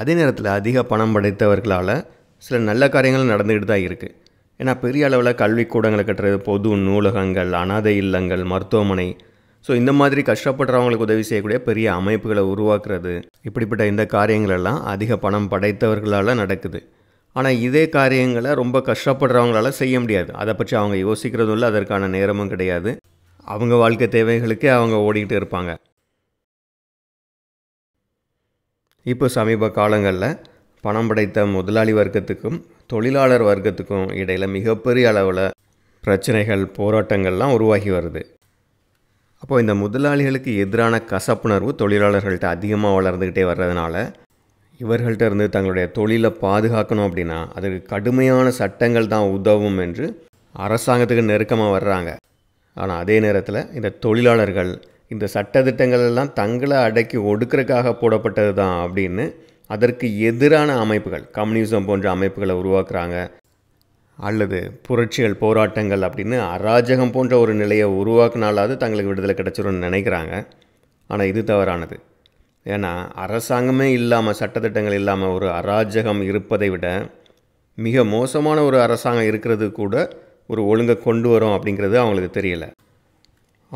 அதே நேரத்தில் அதிக பணம் படைத்தவர்களால் சில நல்ல காரியங்கள் நடந்துக்கிட்டு தான் இருக்குது ஏன்னா பெரிய அளவில் கல்விக்கூடங்களை கட்டுறது பொது நூலகங்கள் அனாதை இல்லங்கள் மருத்துவமனை ஸோ இந்த மாதிரி கஷ்டப்படுறவங்களுக்கு உதவி செய்யக்கூடிய பெரிய அமைப்புகளை உருவாக்குறது இப்படிப்பட்ட இந்த காரியங்களெல்லாம் அதிக பணம் படைத்தவர்களால் நடக்குது ஆனால் இதே காரியங்களை ரொம்ப கஷ்டப்படுறவங்களால செய்ய முடியாது அதை பற்றி அவங்க யோசிக்கிறதும் இல்லை அதற்கான நேரமும் கிடையாது அவங்க வாழ்க்கை தேவைகளுக்கே அவங்க ஓடிக்கிட்டு இருப்பாங்க இப்போ சமீப காலங்களில் பணம் படைத்த முதலாளி வர்க்கத்துக்கும் தொழிலாளர் வர்க்கத்துக்கும் இடையில் மிகப்பெரிய அளவில் பிரச்சனைகள் போராட்டங்கள்லாம் உருவாகி வருது அப்போது இந்த முதலாளிகளுக்கு எதிரான கசப்புணர்வு தொழிலாளர்கள்ட்ட அதிகமாக வளர்ந்துக்கிட்டே வர்றதுனால இவர்கள்ட்ட இருந்து தங்களுடைய தொழிலை பாதுகாக்கணும் அப்படின்னா அதுக்கு கடுமையான சட்டங்கள் தான் உதவும் என்று அரசாங்கத்துக்கு நெருக்கமாக வர்றாங்க ஆனால் அதே நேரத்தில் இந்த தொழிலாளர்கள் இந்த சட்டத்திட்டங்கள் எல்லாம் தங்களை அடக்கி ஒடுக்கிறதுக்காக போடப்பட்டது தான் அப்படின்னு அதற்கு எதிரான அமைப்புகள் கம்யூனிசம் போன்ற அமைப்புகளை உருவாக்குறாங்க அல்லது புரட்சிகள் போராட்டங்கள் அப்படின்னு அராஜகம் போன்ற ஒரு நிலையை உருவாக்கினாலாவது தங்களுக்கு விடுதலை கிடச்சிரும்னு நினைக்கிறாங்க ஆனால் இது தவறானது ஏன்னா அரசாங்கமே இல்லாமல் சட்டத்திட்டங்கள் இல்லாமல் ஒரு அராஜகம் இருப்பதை விட மிக மோசமான ஒரு அரசாங்கம் இருக்கிறது கூட ஒரு ஒழுங்கை கொண்டு வரும் அப்படிங்கிறது அவங்களுக்கு தெரியலை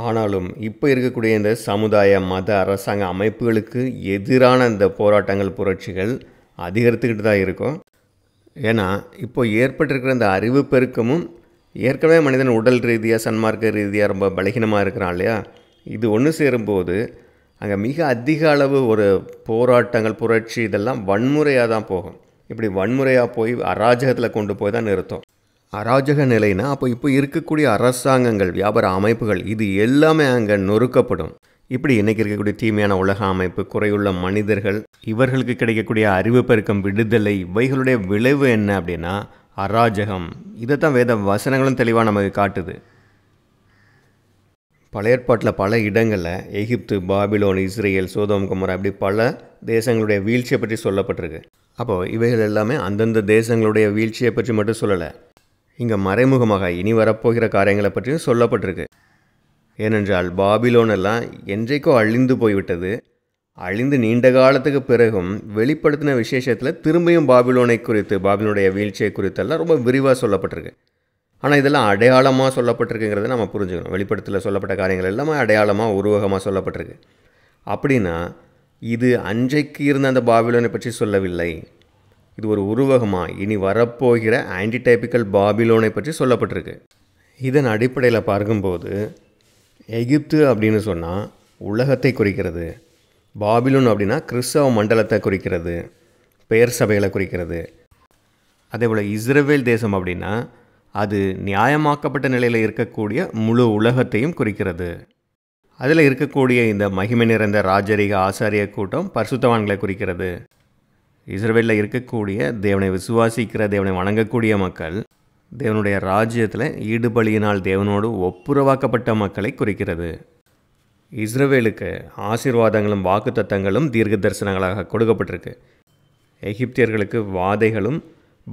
ஆனாலும் இப்போ இருக்கக்கூடிய இந்த சமுதாய மத அரசாங்க அமைப்புகளுக்கு எதிரான இந்த போராட்டங்கள் புரட்சிகள் அதிகரித்துக்கிட்டு தான் இருக்கும் ஏன்னா இப்போ ஏற்பட்டிருக்கிற அந்த அறிவு பெருக்கமும் ஏற்கனவே மனிதன் உடல் ரீதியாக சன்மார்க்க ரீதியாக ரொம்ப பலகீனமாக இருக்கிறான் இல்லையா இது ஒன்று சேரும்போது அங்கே மிக அதிக அளவு ஒரு போராட்டங்கள் புரட்சி இதெல்லாம் வன்முறையாக தான் போகும் இப்படி வன்முறையாக போய் அராஜகத்தில் கொண்டு போய் தான் நிறுத்தும் அராஜக நிலைனா அப்போ இப்போ இருக்கக்கூடிய அரசாங்கங்கள் வியாபார அமைப்புகள் இது எல்லாமே அங்கே நொறுக்கப்படும் இப்படி இன்றைக்கி இருக்கக்கூடிய தீமையான உலக அமைப்பு குறையுள்ள மனிதர்கள் இவர்களுக்கு கிடைக்கக்கூடிய அறிவு பெருக்கம் விடுதலை இவைகளுடைய விளைவு என்ன அப்படின்னா அராஜகம் இதைத்தான் வேத வசனங்களும் தெளிவாக நமக்கு காட்டுது பல ஏற்பாட்டில் பல இடங்களில் Egypt Babylon Israel Sodom Gomorrah அப்படி பல தேசங்களுடைய வீழ்ச்சியை பற்றி சொல்லப்பட்டிருக்கு அப்போது இவைகள் எல்லாமே அந்தந்த தேசங்களுடைய வீழ்ச்சியை பற்றி மட்டும் சொல்லலை இங்கே மறைமுகமாக இனி வரப்போகிற காரியங்களை பற்றியும் சொல்லப்பட்டிருக்கு ஏனென்றால் பாபிலோன் எல்லாம் என்றைக்கோ அழிந்து போய்விட்டது அழிந்து நீண்ட காலத்துக்கு பிறகும் வெளிப்படுத்தின விசேஷத்தில் திரும்பியும் பாபிலோனை குறித்து பாபிலோனுடைய வீழ்ச்சியை குறித்தெல்லாம் ரொம்ப விரிவாக சொல்லப்பட்டிருக்கு ஆனால் இதெல்லாம் அடையாளமாக சொல்லப்பட்டிருக்குங்கிறத நம்ம புரிஞ்சுக்கணும் வெளிப்படுத்தல சொல்லப்பட்ட காரியங்கள் எல்லாமே அடையாளமாக உருவகமாக சொல்லப்பட்டிருக்கு அப்படின்னா இது அன்றைக்கு இருந்த அந்த பாபிலோனை பற்றி சொல்லவில்லை இது ஒரு உருவகமாக இனி வரப்போகிற ஆன்டிடைப்பிக்கல் பாபிலோனை பற்றி சொல்லப்பட்டிருக்கு இதன் அடிப்படையில் பார்க்கும்போது எகிப்து அப்படின்னு சொன்னால் உலகத்தை குறிக்கிறது பாபிலோன் அப்படின்னா கிறிஸ்தவ மண்டலத்தை குறிக்கிறது பெயர் சபைகளை குறிக்கிறது அதே போல் இஸ்ரேவேல் தேசம் அப்படின்னா அது நியாயமாக்கப்பட்ட நிலையில் இருக்கக்கூடிய முழு உலகத்தையும் குறிக்கிறது அதில் இருக்கக்கூடிய இந்த மகிமை நிறைந்த ராஜரிக ஆசாரிய கூட்டம் பரிசுத்தவான்களை குறிக்கிறது இஸ்ரேவேலில் இருக்கக்கூடிய தேவனை விசுவாசிக்கிற தேவனை வணங்கக்கூடிய மக்கள் தேவனுடைய ராஜ்யத்தில் ஈடுபலியினால் தேவனோடு ஒப்புரவாக்கப்பட்ட மக்களை குறிக்கிறது இஸ்ரவேலுக்கு ஆசீர்வாதங்களும் வாக்குத்தத்தங்களும் தீர்க்க தரிசனங்களாக கொடுக்கப்பட்டிருக்கு எகிப்தியர்களுக்கு வாதைகளும்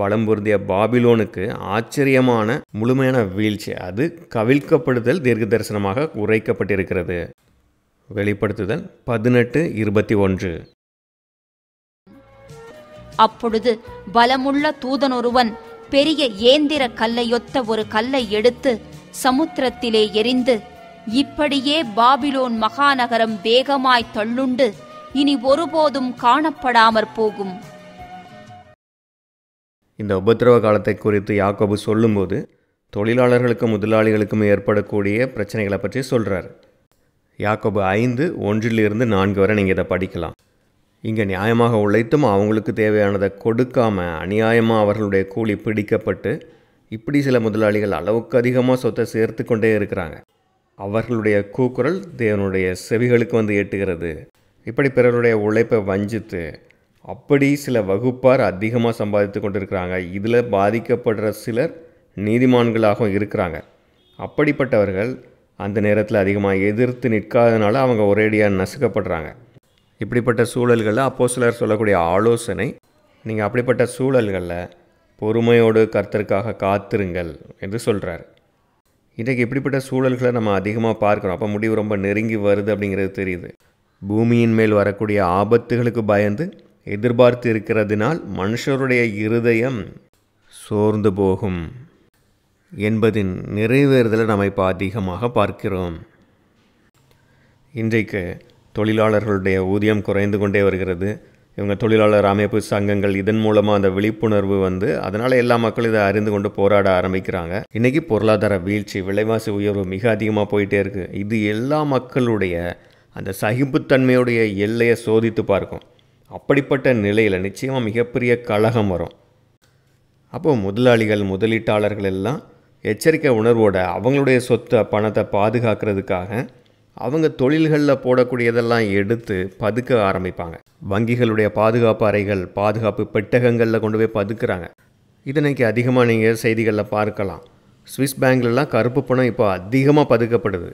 பலம் பொருந்திய பாபிலோனுக்கு ஆச்சரியமான முழுமையான வீழ்ச்சி அது கவிழ்க்கப்படுதல் தீர்க்க தரிசனமாக உரைக்கப்பட்டிருக்கிறது வெளிப்படுத்துதல் பதினெட்டு இருபத்தி ஒன்று அப்பொழுது பலமுள்ள தூதனொருவன் பெரிய ஏந்திர கல்லையொத்த ஒரு கல்லை எடுத்து சமுத்திரத்திலே எரிந்து இப்படியே பாபிலோன் மகாநகரம் வேகமாய் தள்ளுண்டு இனி ஒருபோதும் காணப்படாமற் போகும் இந்த உபத்திரவ காலத்தை குறித்து யாக்கோபு சொல்லும்போது தொழிலாளர்களுக்கும் முதலாளிகளுக்கும் ஏற்படக்கூடிய பிரச்சனைகளை பற்றி சொல்கிறார் யாக்கோபு ஐந்து ஒன்றிலிருந்து நான்கு வரை நீங்கள் இதை படிக்கலாம் இங்கே நியாயமாக உழைத்தும் அவங்களுக்கு தேவையானதை கொடுக்காமல் அநியாயமாக அவர்களுடைய கூலி பிடிக்கப்பட்டு இப்படி சில முதலாளிகள் அளவுக்கு அதிகமாக சொத்தை சேர்த்து கொண்டே இருக்கிறாங்க அவர்களுடைய கூக்குரல் தேவனுடைய செவிகளுக்கு வந்து எட்டுகிறது இப்படி பிறருடைய உழைப்பை வஞ்சித்து அப்படி சில வகுப்பார் அதிகமாக சம்பாதித்து கொண்டிருக்கிறாங்க இதில் பாதிக்கப்படுற சிலர் நீதிமான்களாகவும் இருக்கிறாங்க அப்படிப்பட்டவர்கள் அந்த நேரத்தில் அதிகமாக எதிர்த்து நிற்காதனால அவங்க ஒரேடியாக நசுக்கப்படுறாங்க இப்படிப்பட்ட சூழல்களில் அப்போ சிலர் சொல்லக்கூடிய ஆலோசனை நீங்கள் அப்படிப்பட்ட சூழல்களில் பொறுமையோடு கர்த்தருக்காக காத்திருங்கள் என்று சொல்கிறார் இன்றைக்கு இப்படிப்பட்ட சூழல்களை நம்ம அதிகமாக பார்க்குறோம் அப்போ முடிவு ரொம்ப நெருங்கி வருது அப்படிங்கிறது தெரியுது பூமியின் மேல் வரக்கூடிய ஆபத்துகளுக்கு பயந்து எதிர்பார்த்து இருக்கிறதினால் மனுஷருடைய இருதயம் சோர்ந்து போகும் என்பதின் நிறைவேறுதலை நம்ம இப்போ அதிகமாக பார்க்கிறோம் இன்றைக்கு தொழிலாளர்களுடைய ஊதியம் குறைந்து கொண்டே வருகிறது இவங்க தொழிலாளர் அமைப்பு சங்கங்கள் இதன் மூலமாக அந்த விழிப்புணர்வு வந்து அதனால் எல்லா மக்களும் இதை அறிந்து கொண்டு போராட ஆரம்பிக்கிறாங்க இன்றைக்கி பொருளாதார வீழ்ச்சி விலைவாசி உயர்வு மிக அதிகமாக போயிட்டே இருக்குது இது எல்லா மக்களுடைய அந்த சகிப்புத்தன்மையுடைய எல்லையை சோதித்து பார்க்கும் அப்படிப்பட்ட நிலையில் நிச்சயமாக மிகப்பெரிய கழகம் வரும் அப்போது முதலாளிகள் முதலீட்டாளர்கள் எல்லாம் எச்சரிக்கை உணர்வோட அவங்களுடைய சொத்தை பணத்தை பாதுகாக்கிறதுக்காக அவங்க தொழில்களில் போடக்கூடியதெல்லாம் எடுத்து பதுக்க ஆரம்பிப்பாங்க வங்கிகளுடைய பாதுகாப்பு அறைகள் பாதுகாப்பு பெட்டகங்களில் கொண்டு போய் பதுக்கிறாங்க இதனைக்கு அதிகமாக நீங்கள் செய்திகளில் பார்க்கலாம் சுவிஸ் பேங்க்லலாம் கருப்பு பணம் இப்போ அதிகமாக பதுக்கப்படுது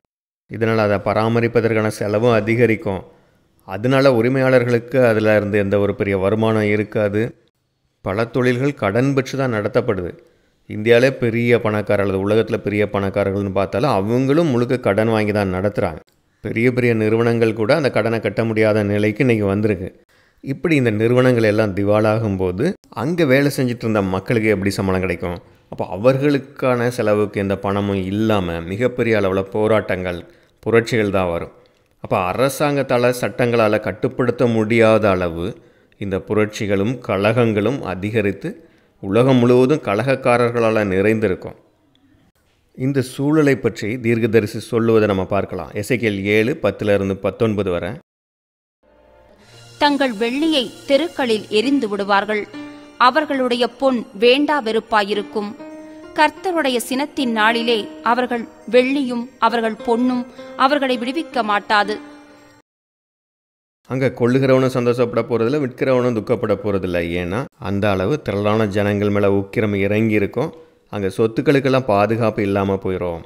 இதனால் அதை பராமரிப்பதற்கான செலவும் அதிகரிக்கும் அதனால் உரிமையாளர்களுக்கு அதில் இருந்து எந்த ஒரு பெரிய வருமானம் இருக்காது பல தொழில்கள் கடன் பெற்று தான் நடத்தப்படுது இந்தியாவிலே பெரிய பணக்காரர் அல்லது உலகத்தில் பெரிய பணக்காரர்கள்னு பார்த்தாலும் அவங்களும் முழுக்க கடன் வாங்கி தான் நடத்துகிறாங்க பெரிய பெரிய நிறுவனங்கள் கூட அந்த கடனை கட்ட முடியாத நிலைக்கு இன்றைக்கி வந்திருக்கு இப்படி இந்த நிறுவனங்கள் எல்லாம் திவாலாகும் போது அங்கே வேலை செஞ்சுட்டு இருந்த மக்களுக்கு எப்படி சம்பளம் கிடைக்கும் அப்போ அவர்களுக்கான செலவுக்கு எந்த பணமும் இல்லாமல் மிகப்பெரிய அளவில் போராட்டங்கள் புரட்சிகள் தான் வரும் அப்போ அரசாங்கத்தால் சட்டங்களால் கட்டுப்படுத்த முடியாத அளவு இந்த புரட்சிகளும் கழகங்களும் அதிகரித்து உலகம் முழுவதும் கழகக்காரர்களால் நிறைந்திருக்கும் இந்த சூழலை பற்றி தீர்க்கதரிசி சொல்லுவதை நம்ம பார்க்கலாம் எசைக்கியல் ஏழு பத்திலிருந்து பத்தொன்பது வரை தங்கள் வெள்ளியை தெருக்களில் எரிந்து விடுவார்கள் அவர்களுடைய பொன் வேண்டா வெறுப்பாயிருக்கும் கர்த்தருடைய சினத்தின் நாளிலே அவர்கள் வெள்ளியும் அவர்கள் பொன்னும் அவர்களை விடுவிக்க மாட்டாது அங்கே கொள்ளுகிறவனும் சந்தோஷப்பட போகிறதில்ல விற்கிறவனும் துக்கப்பட போகிறதில்ல ஏன்னா அந்த அளவு திரளான ஜனங்கள் மேலே உக்கிரம் இறங்கி இருக்கும் அங்கே சொத்துக்களுக்கெல்லாம் பாதுகாப்பு இல்லாமல் போயிடும்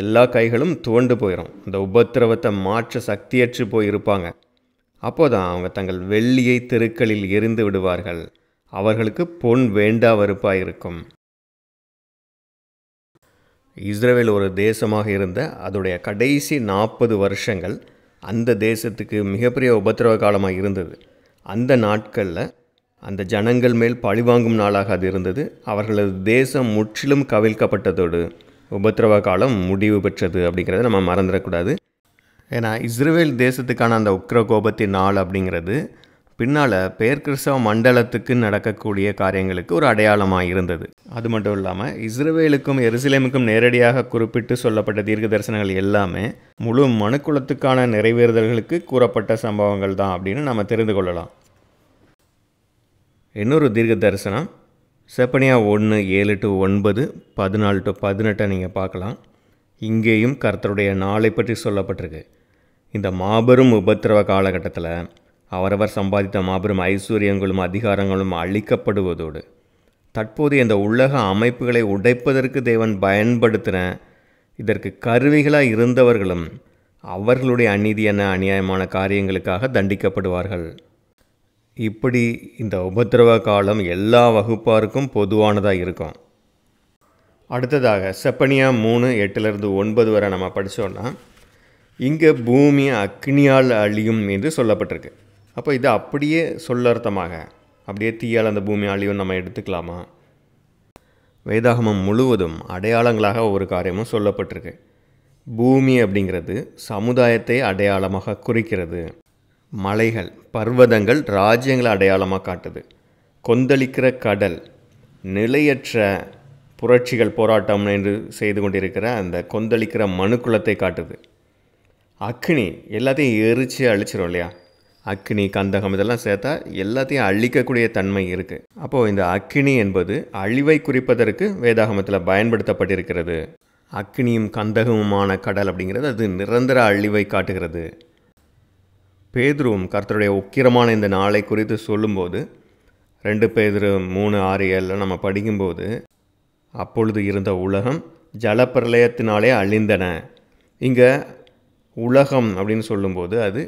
எல்லா கைகளும் துவண்டு போயிடும் இந்த உபத்திரவத்தை மாற்ற சக்தியற்று போய் இருப்பாங்க அப்போதான் அவங்க தங்கள் வெள்ளியை தெருக்களில் எரிந்து விடுவார்கள் அவர்களுக்கு பொன் வேண்டா வெறுப்பாக இருக்கும் இஸ்ரேல் ஒரு தேசமாக இருந்த அதோடைய கடைசி நாற்பது வருஷங்கள் அந்த தேசத்துக்கு மிகப்பெரிய உபத்திரவ காலமாக இருந்தது அந்த நாட்களில் அந்த ஜனங்கள் மேல் பழிவாங்கும் நாளாக அது இருந்தது அவர்களது தேசம் முற்றிலும் கவிழ்க்கப்பட்டதோடு உபத்திரவ காலம் முடிவு பெற்றது அப்படிங்கிறத நம்ம மறந்துடக்கூடாது ஏன்னா இஸ்ரேல் தேசத்துக்கான அந்த உக்ர கோபத்தின் நாள் அப்படிங்கிறது பின்னால் கிறிஸ்தவ மண்டலத்துக்கு நடக்கக்கூடிய காரியங்களுக்கு ஒரு அடையாளமாக இருந்தது அது மட்டும் இல்லாமல் இஸ்ரேலுக்கும் எருசலேமுக்கும் நேரடியாக குறிப்பிட்டு சொல்லப்பட்ட தீர்க்க தரிசனங்கள் எல்லாமே முழு மனுக்குலத்துக்கான நிறைவேறுதல்களுக்கு கூறப்பட்ட சம்பவங்கள் தான் அப்படின்னு நம்ம தெரிந்து கொள்ளலாம் இன்னொரு தீர்க்க தரிசனம் செப்பனியா ஒன்று ஏழு டு ஒன்பது பதினாலு டு பதினெட்டை நீங்கள் பார்க்கலாம் இங்கேயும் கர்த்தருடைய நாளை பற்றி சொல்லப்பட்டிருக்கு இந்த மாபெரும் உபத்திரவ காலகட்டத்தில் அவரவர் சம்பாதித்த மாபெரும் ஐஸ்வர்யங்களும் அதிகாரங்களும் அழிக்கப்படுவதோடு தற்போது இந்த உலக அமைப்புகளை உடைப்பதற்கு தேவன் பயன்படுத்தின இதற்கு கருவிகளாக இருந்தவர்களும் அவர்களுடைய அநீதியான அநியாயமான காரியங்களுக்காக தண்டிக்கப்படுவார்கள் இப்படி இந்த உபதிரவ காலம் எல்லா வகுப்பாருக்கும் பொதுவானதாக இருக்கும் அடுத்ததாக செப்பனியா மூணு எட்டுலேருந்து ஒன்பது வரை நம்ம படித்தோன்னா இங்கே பூமி அக்னியால் அழியும் என்று சொல்லப்பட்டிருக்கு அப்போ இது அப்படியே சொல்லர்த்தமாக அப்படியே தீயால் அந்த பூமி அழிவு நம்ம எடுத்துக்கலாமா வேதாகமம் முழுவதும் அடையாளங்களாக ஒவ்வொரு காரியமும் சொல்லப்பட்டிருக்கு பூமி அப்படிங்கிறது சமுதாயத்தை அடையாளமாக குறிக்கிறது மலைகள் பர்வதங்கள் ராஜ்யங்களை அடையாளமாக காட்டுது கொந்தளிக்கிற கடல் நிலையற்ற புரட்சிகள் போராட்டம் என்று செய்து கொண்டிருக்கிற அந்த கொந்தளிக்கிற மனுக்குலத்தை காட்டுது அக்னி எல்லாத்தையும் எரிச்சு அழிச்சிரும் இல்லையா அக்னி கந்தகம் இதெல்லாம் சேர்த்தா எல்லாத்தையும் அழிக்கக்கூடிய தன்மை இருக்குது அப்போது இந்த அக்னி என்பது அழிவை குறிப்பதற்கு வேதாகமத்தில் பயன்படுத்தப்பட்டிருக்கிறது அக்னியும் கந்தகமுமான கடல் அப்படிங்கிறது அது நிரந்தர அழிவை காட்டுகிறது பேதுருவும் கர்த்தருடைய உக்கிரமான இந்த நாளை குறித்து சொல்லும்போது ரெண்டு பேதுரு மூணு ஆறு ஏழில் நம்ம படிக்கும்போது அப்பொழுது இருந்த உலகம் ஜலப்பிரளயத்தினாலே அழிந்தன இங்கே உலகம் அப்படின்னு சொல்லும்போது அது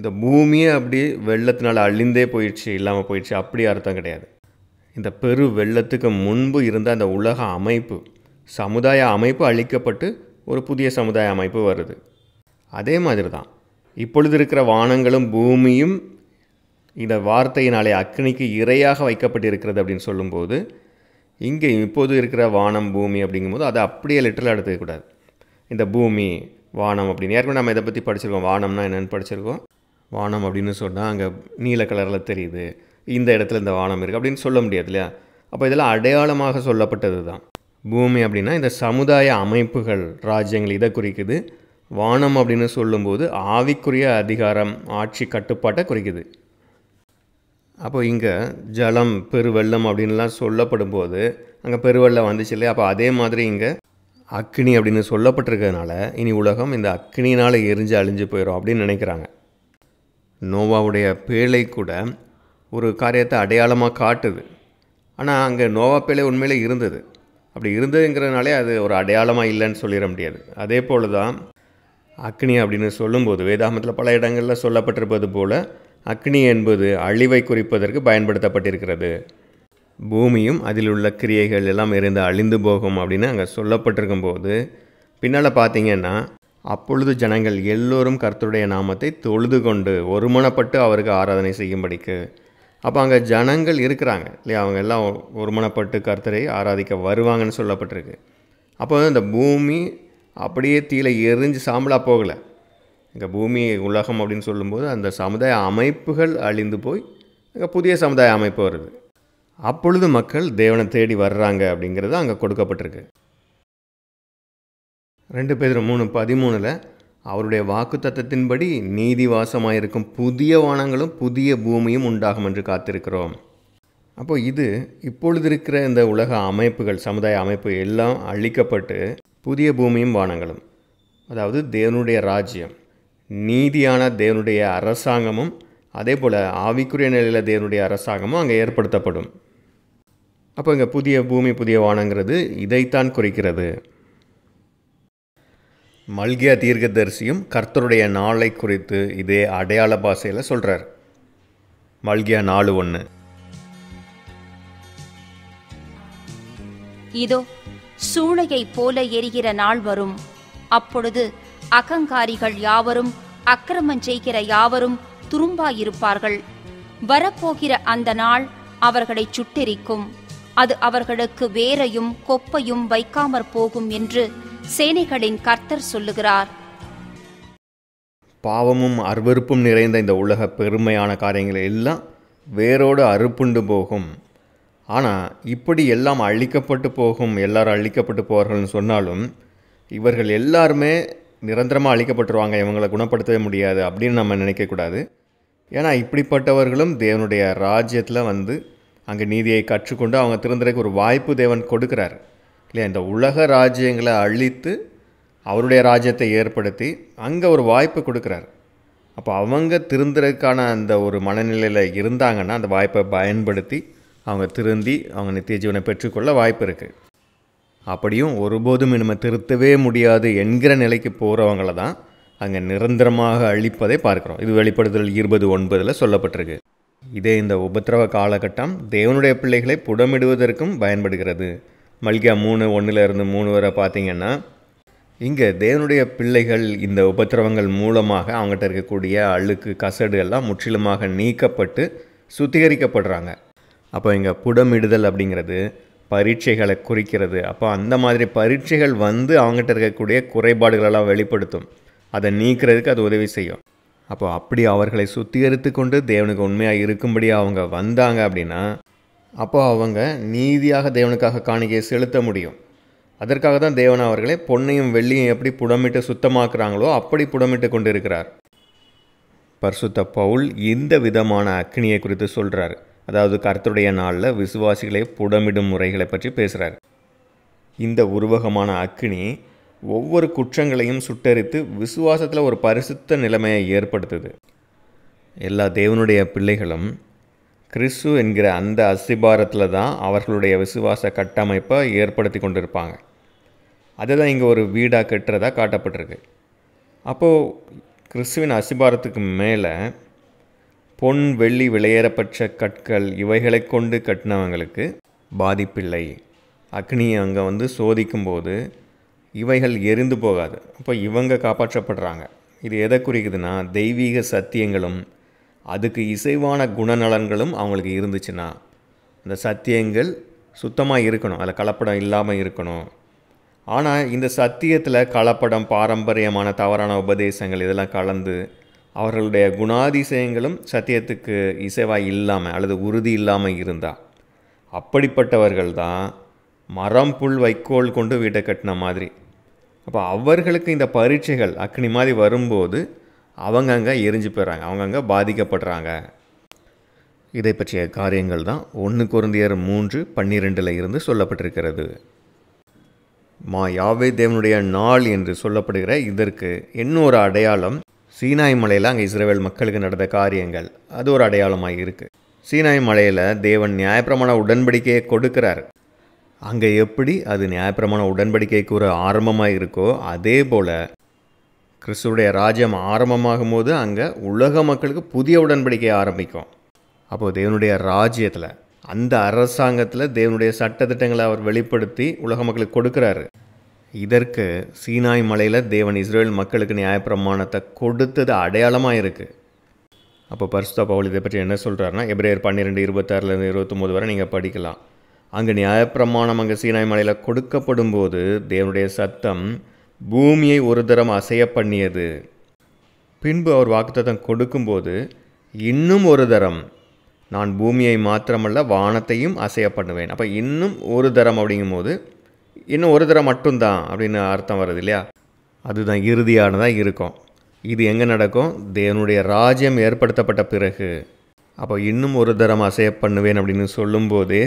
இந்த பூமியே அப்படி வெள்ளத்தினால் அழிந்தே போயிடுச்சு இல்லாமல் போயிடுச்சு அப்படி அர்த்தம் கிடையாது இந்த பெரு வெள்ளத்துக்கு முன்பு இருந்த அந்த உலக அமைப்பு சமுதாய அமைப்பு அழிக்கப்பட்டு ஒரு புதிய சமுதாய அமைப்பு வருது அதே மாதிரி தான் இப்பொழுது இருக்கிற வானங்களும் பூமியும் இந்த வார்த்தையினாலே அக்னிக்கு இரையாக வைக்கப்பட்டிருக்கிறது அப்படின்னு சொல்லும்போது இங்கே இப்போது இருக்கிற வானம் பூமி அப்படிங்கும்போது அதை அப்படியே லிட்டரில் எடுத்துக்கக்கூடாது இந்த பூமி வானம் அப்படின்னு ஏற்கனவே நம்ம இதை பற்றி படிச்சிருக்கோம் வானம்னா என்னென்னு படிச்சிருக்கோம் வானம் அப்படின்னு சொன்னால் அங்கே நீல கலரில் தெரியுது இந்த இடத்துல இந்த வானம் இருக்குது அப்படின்னு சொல்ல முடியாது இல்லையா அப்போ இதெல்லாம் அடையாளமாக சொல்லப்பட்டது தான் பூமி அப்படின்னா இந்த சமுதாய அமைப்புகள் ராஜ்யங்கள் இதை குறிக்குது வானம் அப்படின்னு சொல்லும்போது ஆவிக்குரிய அதிகாரம் ஆட்சி கட்டுப்பாட்டை குறிக்குது அப்போ இங்கே ஜலம் பெருவெள்ளம் அப்படின்லாம் சொல்லப்படும் போது அங்கே பெருவெள்ளம் வந்துச்சு இல்லையா அப்போ அதே மாதிரி இங்கே அக்னி அப்படின்னு சொல்லப்பட்டிருக்கிறதுனால இனி உலகம் இந்த அக்னினால் எரிஞ்சு அழிஞ்சு போயிடும் அப்படின்னு நினைக்கிறாங்க நோவாவுடைய பேழை கூட ஒரு காரியத்தை அடையாளமாக காட்டுது ஆனால் அங்கே நோவா பேழை உண்மையிலே இருந்தது அப்படி இருந்ததுங்கிறதுனாலே அது ஒரு அடையாளமாக இல்லைன்னு சொல்லிட முடியாது அதே போல் தான் அக்னி அப்படின்னு சொல்லும்போது வேதாமத்தில் பல இடங்களில் சொல்லப்பட்டிருப்பது போல் அக்னி என்பது அழிவை குறிப்பதற்கு பயன்படுத்தப்பட்டிருக்கிறது பூமியும் அதில் உள்ள கிரியைகள் எல்லாம் இருந்து அழிந்து போகும் அப்படின்னு அங்கே சொல்லப்பட்டிருக்கும் போது பின்னால் பார்த்தீங்கன்னா அப்பொழுது ஜனங்கள் எல்லோரும் கர்த்தருடைய நாமத்தை தொழுது கொண்டு ஒருமனப்பட்டு அவருக்கு ஆராதனை செய்யும்படிக்கு அப்போ அங்கே ஜனங்கள் இருக்கிறாங்க இல்லையா அவங்க எல்லாம் ஒருமனப்பட்டு கர்த்தரை ஆராதிக்க வருவாங்கன்னு சொல்லப்பட்டிருக்கு அப்போ இந்த பூமி அப்படியே தீல எரிஞ்சு சாம்பலாக போகலை இங்கே பூமி உலகம் அப்படின்னு சொல்லும்போது அந்த சமுதாய அமைப்புகள் அழிந்து போய் அங்கே புதிய சமுதாய அமைப்பு வருது அப்பொழுது மக்கள் தேவனை தேடி வர்றாங்க அப்படிங்கிறது அங்கே கொடுக்கப்பட்டிருக்கு ரெண்டு பேர் மூணு பதிமூணில் அவருடைய வாக்கு தத்தத்தின்படி நீதி வாசமாயிருக்கும் புதிய வானங்களும் புதிய பூமியும் உண்டாகும் என்று காத்திருக்கிறோம் அப்போது இது இப்பொழுது இருக்கிற இந்த உலக அமைப்புகள் சமுதாய அமைப்பு எல்லாம் அழிக்கப்பட்டு புதிய பூமியும் வானங்களும் அதாவது தேவனுடைய ராஜ்யம் நீதியான தேவனுடைய அரசாங்கமும் அதே போல் ஆவிக்குரிய நிலையில் தேவனுடைய அரசாங்கமும் அங்கே ஏற்படுத்தப்படும் அப்போ இங்கே புதிய பூமி புதிய வானங்கிறது இதைத்தான் குறிக்கிறது மல்கியா தீர்க்கதரிசியும் கர்த்தருடைய நாளை குறித்து இதே அடையாள பாஷையில் சொல்கிறார் மல்கியா நாலு ஒன்று இதோ சூளையைப் போல எரிகிற நாள் வரும் அப்பொழுது அகங்காரிகள் யாவரும் அக்கிரமம் செய்கிற யாவரும் துரும்பாயிருப்பார்கள் வரப்போகிற அந்த நாள் அவர்களை சுட்டெரிக்கும் அது அவர்களுக்கு வேரையும் கொப்பையும் வைக்காமற் போகும் என்று சேனைகளின் கர்த்தர் சொல்லுகிறார் பாவமும் அருவறுப்பும் நிறைந்த இந்த உலக பெருமையான காரியங்களை எல்லாம் வேரோடு அறுப்புண்டு போகும் ஆனால் இப்படி எல்லாம் அழிக்கப்பட்டு போகும் எல்லாரும் அழிக்கப்பட்டு போவார்கள்னு சொன்னாலும் இவர்கள் எல்லாருமே நிரந்தரமாக அழிக்கப்பட்டுருவாங்க இவங்களை குணப்படுத்தவே முடியாது அப்படின்னு நம்ம நினைக்கக்கூடாது ஏன்னா இப்படிப்பட்டவர்களும் தேவனுடைய ராஜ்யத்தில் வந்து அங்கே நீதியை கற்றுக்கொண்டு அவங்க திருந்தரைக்கு ஒரு வாய்ப்பு தேவன் கொடுக்குறாரு இல்லையா இந்த உலக ராஜ்யங்களை அழித்து அவருடைய ராஜ்யத்தை ஏற்படுத்தி அங்கே ஒரு வாய்ப்பு கொடுக்குறாரு அப்போ அவங்க திருந்துறதுக்கான அந்த ஒரு மனநிலையில் இருந்தாங்கன்னா அந்த வாய்ப்பை பயன்படுத்தி அவங்க திருந்தி அவங்க நித்திய ஜீவனை பெற்றுக்கொள்ள வாய்ப்பு இருக்குது அப்படியும் ஒருபோதும் நம்ம திருத்தவே முடியாது என்கிற நிலைக்கு போகிறவங்கள தான் அங்கே நிரந்தரமாக அழிப்பதை பார்க்குறோம் இது வெளிப்படுத்தல் இருபது ஒன்பதில் சொல்லப்பட்டிருக்கு இதே இந்த உபத்திரவ காலகட்டம் தேவனுடைய பிள்ளைகளை புடமிடுவதற்கும் பயன்படுகிறது மல்கியா மூணு ஒன்றுலேருந்து மூணு வரை பார்த்திங்கன்னா இங்கே தேவனுடைய பிள்ளைகள் இந்த உபத்திரவங்கள் மூலமாக அவங்ககிட்ட இருக்கக்கூடிய அழுக்கு கசடு எல்லாம் முற்றிலுமாக நீக்கப்பட்டு சுத்திகரிக்கப்படுறாங்க அப்போ இங்கே புடமிடுதல் அப்படிங்கிறது பரீட்சைகளை குறிக்கிறது அப்போ அந்த மாதிரி பரீட்சைகள் வந்து அவங்ககிட்ட இருக்கக்கூடிய குறைபாடுகளெல்லாம் வெளிப்படுத்தும் அதை நீக்கிறதுக்கு அது உதவி செய்யும் அப்போ அப்படி அவர்களை சுத்திகரித்து கொண்டு தேவனுக்கு உண்மையாக இருக்கும்படியாக அவங்க வந்தாங்க அப்படின்னா அப்போ அவங்க நீதியாக தேவனுக்காக காணிக்கையை செலுத்த முடியும் அதற்காக தான் தேவன் அவர்களை பொன்னையும் வெள்ளியும் எப்படி புடமிட்டு சுத்தமாக்குறாங்களோ அப்படி புடமிட்டு கொண்டிருக்கிறார் பரிசுத்த பவுல் இந்த விதமான அக்னியை குறித்து சொல்கிறார் அதாவது கருத்துடைய நாளில் விசுவாசிகளை புடமிடும் முறைகளை பற்றி பேசுகிறார் இந்த உருவகமான அக்னி ஒவ்வொரு குற்றங்களையும் சுட்டரித்து விசுவாசத்தில் ஒரு பரிசுத்த நிலைமையை ஏற்படுத்துது எல்லா தேவனுடைய பிள்ளைகளும் கிறிஸ்து என்கிற அந்த அஸ்திபாரத்தில் தான் அவர்களுடைய விசுவாச கட்டமைப்பை ஏற்படுத்தி கொண்டிருப்பாங்க அதை தான் இங்கே ஒரு வீடாக கட்டுறதா காட்டப்பட்டிருக்கு அப்போது கிறிஸ்துவின் அசிபாரத்துக்கு மேலே பொன் வெள்ளி விளையேறப்பட்ட கற்கள் இவைகளை கொண்டு கட்டினவங்களுக்கு பாதிப்பில்லை அக்னியை அங்கே வந்து சோதிக்கும்போது இவைகள் எரிந்து போகாது அப்போ இவங்க காப்பாற்றப்படுறாங்க இது எதை குறிக்குதுன்னா தெய்வீக சத்தியங்களும் அதுக்கு இசைவான குணநலன்களும் அவங்களுக்கு இருந்துச்சுன்னா இந்த சத்தியங்கள் சுத்தமாக இருக்கணும் அதில் கலப்படம் இல்லாமல் இருக்கணும் ஆனால் இந்த சத்தியத்தில் கலப்படம் பாரம்பரியமான தவறான உபதேசங்கள் இதெல்லாம் கலந்து அவர்களுடைய குணாதிசயங்களும் சத்தியத்துக்கு இசைவாக இல்லாமல் அல்லது உறுதி இல்லாமல் இருந்தால் அப்படிப்பட்டவர்கள் தான் மரம் புல் வைக்கோல் கொண்டு வீட்டை கட்டின மாதிரி அப்போ அவர்களுக்கு இந்த பரீட்சைகள் அக்னி மாதிரி வரும்போது அவங்கங்க எரிஞ்சு போயிடுறாங்க அவங்கங்க பாதிக்கப்படுறாங்க இதை பற்றிய காரியங்கள் தான் ஒன்று குருந்தியர் மூன்று பன்னிரெண்டில் இருந்து சொல்லப்பட்டிருக்கிறது மா யாவே தேவனுடைய நாள் என்று சொல்லப்படுகிற இதற்கு இன்னொரு அடையாளம் சீனாய் மலையில் அங்கே இஸ்ரேவேல் மக்களுக்கு நடந்த காரியங்கள் அது ஒரு அடையாளமாக இருக்குது சீனாய் மலையில் தேவன் நியாயப்பிரமாண உடன்படிக்கையை கொடுக்கிறார் அங்கே எப்படி அது நியாயப்பிரமாண உடன்படிக்கைக்கு ஒரு ஆரம்பமாக இருக்கோ அதே போல் கிறிஸ்துடைய ராஜ்யம் ஆரம்பமாகும் போது அங்கே உலக மக்களுக்கு புதிய உடன்படிக்கை ஆரம்பிக்கும் அப்போது தேவனுடைய ராஜ்யத்தில் அந்த அரசாங்கத்தில் தேவனுடைய சட்டத்திட்டங்களை அவர் வெளிப்படுத்தி உலக மக்களுக்கு கொடுக்குறாரு இதற்கு சீனாய் மலையில் தேவன் இஸ்ரேல் மக்களுக்கு நியாயப்பிரமாணத்தை கொடுத்தது அடையாளமாக இருக்குது அப்போ பரிசுதா பவுல் இதை பற்றி என்ன சொல்கிறாருனா எப்ரேயர் பன்னிரெண்டு இருபத்தாறுலேருந்து இருபத்தொம்போது வரை நீங்கள் படிக்கலாம் அங்கே நியாயப்பிரமாணம் அங்கே சீனாய் மலையில் கொடுக்கப்படும் போது தேவனுடைய சத்தம் பூமியை ஒரு தரம் அசைய பண்ணியது பின்பு அவர் வாக்குத்தத்தம் கொடுக்கும்போது இன்னும் ஒரு தரம் நான் பூமியை மாத்திரமல்ல வானத்தையும் அசைய பண்ணுவேன் அப்போ இன்னும் ஒரு தரம் அப்படிங்கும்போது இன்னும் ஒரு தரம் மட்டும்தான் அப்படின்னு அர்த்தம் வருது இல்லையா அதுதான் இறுதியானதாக இருக்கும் இது எங்கே நடக்கும் தேவனுடைய ராஜ்யம் ஏற்படுத்தப்பட்ட பிறகு அப்போ இன்னும் ஒரு தரம் அசைய பண்ணுவேன் அப்படின்னு சொல்லும்போது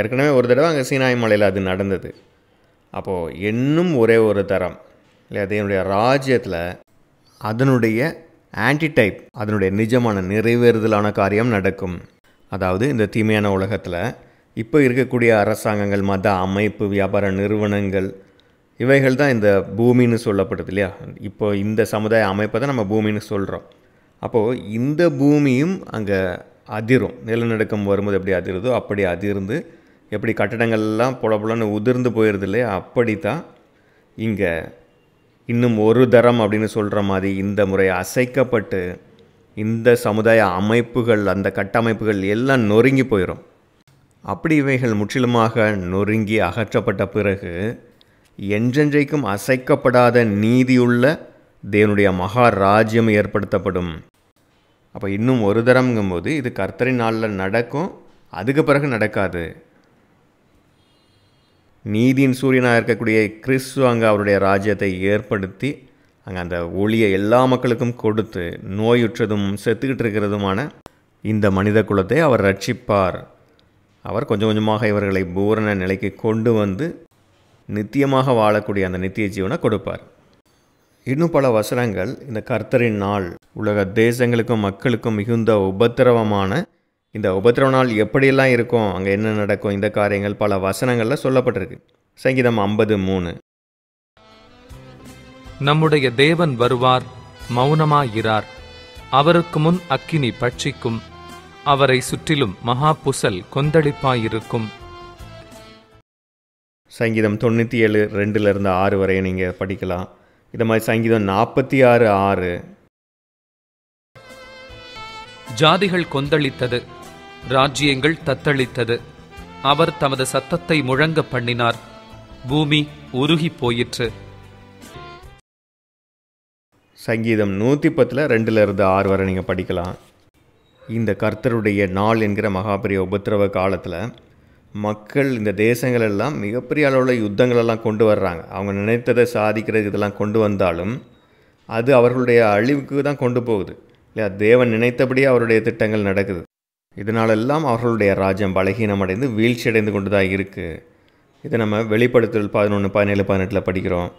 ஏற்கனவே ஒரு தடவை அங்கே சீனாய் மலையில் அது நடந்தது அப்போது இன்னும் ஒரே ஒரு தரம் இல்லை அதனுடைய ராஜ்யத்தில் அதனுடைய ஆன்டிடைப் அதனுடைய நிஜமான நிறைவேறுதலான காரியம் நடக்கும் அதாவது இந்த தீமையான உலகத்தில் இப்போ இருக்கக்கூடிய அரசாங்கங்கள் மத அமைப்பு வியாபார நிறுவனங்கள் இவைகள் தான் இந்த பூமின்னு சொல்லப்படுது இல்லையா இப்போ இந்த சமுதாய அமைப்பை தான் நம்ம பூமின்னு சொல்கிறோம் அப்போது இந்த பூமியும் அங்கே அதிரும் நிலநடுக்கம் வரும்போது எப்படி அதிருதோ அப்படி அதிர்ந்து எப்படி கட்டடங்கள்லாம் புல புலன்னு உதிர்ந்து போயிடுது இல்லையா அப்படி தான் இங்கே இன்னும் ஒரு தரம் அப்படின்னு சொல்கிற மாதிரி இந்த முறை அசைக்கப்பட்டு இந்த சமுதாய அமைப்புகள் அந்த கட்டமைப்புகள் எல்லாம் நொறுங்கி போயிடும் அப்படி இவைகள் முற்றிலுமாக நொறுங்கி அகற்றப்பட்ட பிறகு என்றென்றைக்கும் அசைக்கப்படாத நீதியுள்ள தேவனுடைய மகாராஜ்யம் ஏற்படுத்தப்படும் அப்போ இன்னும் ஒரு தரம்ங்கும்போது இது கர்த்தரின் நாளில் நடக்கும் அதுக்கு பிறகு நடக்காது நீதியின் சூரியனாக இருக்கக்கூடிய கிறிஸ்து அங்கே அவருடைய ராஜ்யத்தை ஏற்படுத்தி அங்கே அந்த ஒளியை எல்லா மக்களுக்கும் கொடுத்து நோயுற்றதும் செத்துக்கிட்டு இருக்கிறதுமான இந்த மனித குலத்தை அவர் ரட்சிப்பார் அவர் கொஞ்சம் கொஞ்சமாக இவர்களை பூரண நிலைக்கு கொண்டு வந்து நித்தியமாக வாழக்கூடிய அந்த நித்திய ஜீவனை கொடுப்பார் இன்னும் பல வசனங்கள் இந்த கர்த்தரின் நாள் உலக தேசங்களுக்கும் மக்களுக்கும் மிகுந்த உபத்திரவமான இந்த உபத்திரவ நாள் எப்படியெல்லாம் இருக்கும் அங்கே என்ன நடக்கும் இந்த காரியங்கள் பல வசனங்களில் சொல்லப்பட்டிருக்கு சங்கீதம் ஐம்பது மூணு நம்முடைய தேவன் வருவார் மௌனமாயிரார் அவருக்கு முன் அக்கினி பட்சிக்கும் அவரை சுற்றிலும் மகா புசல் கொந்தளிப்பாயிருக்கும் சங்கீதம் தொண்ணூற்றி ஏழு இருந்து ஆறு வரை நீங்கள் படிக்கலாம் இது மாதிரி சங்கீதம் நாற்பத்தி ஆறு ஆறு ஜாதிகள் கொந்தளித்தது ராஜ்யங்கள் தத்தளித்தது அவர் தமது சத்தத்தை முழங்க பண்ணினார் பூமி உருகி போயிற்று சங்கீதம் நூற்றி பத்தில் ரெண்டில் இருந்து ஆறு வரை நீங்கள் படிக்கலாம் இந்த கர்த்தருடைய நாள் என்கிற மகாபெரிய உபத்திரவ காலத்தில் மக்கள் இந்த தேசங்களெல்லாம் மிகப்பெரிய அளவில் யுத்தங்களெல்லாம் கொண்டு வர்றாங்க அவங்க நினைத்ததை சாதிக்கிறது இதெல்லாம் கொண்டு வந்தாலும் அது அவர்களுடைய அழிவுக்கு தான் கொண்டு போகுது இல்லையா தேவன் நினைத்தபடியே அவருடைய திட்டங்கள் நடக்குது இதனாலெல்லாம் அவர்களுடைய ராஜ்யம் பலகீனமடைந்து அடைந்து கொண்டு தான் இருக்குது இதை நம்ம வெளிப்படுத்துதல் பதினொன்று பதினேழு பதினெட்டில் படிக்கிறோம்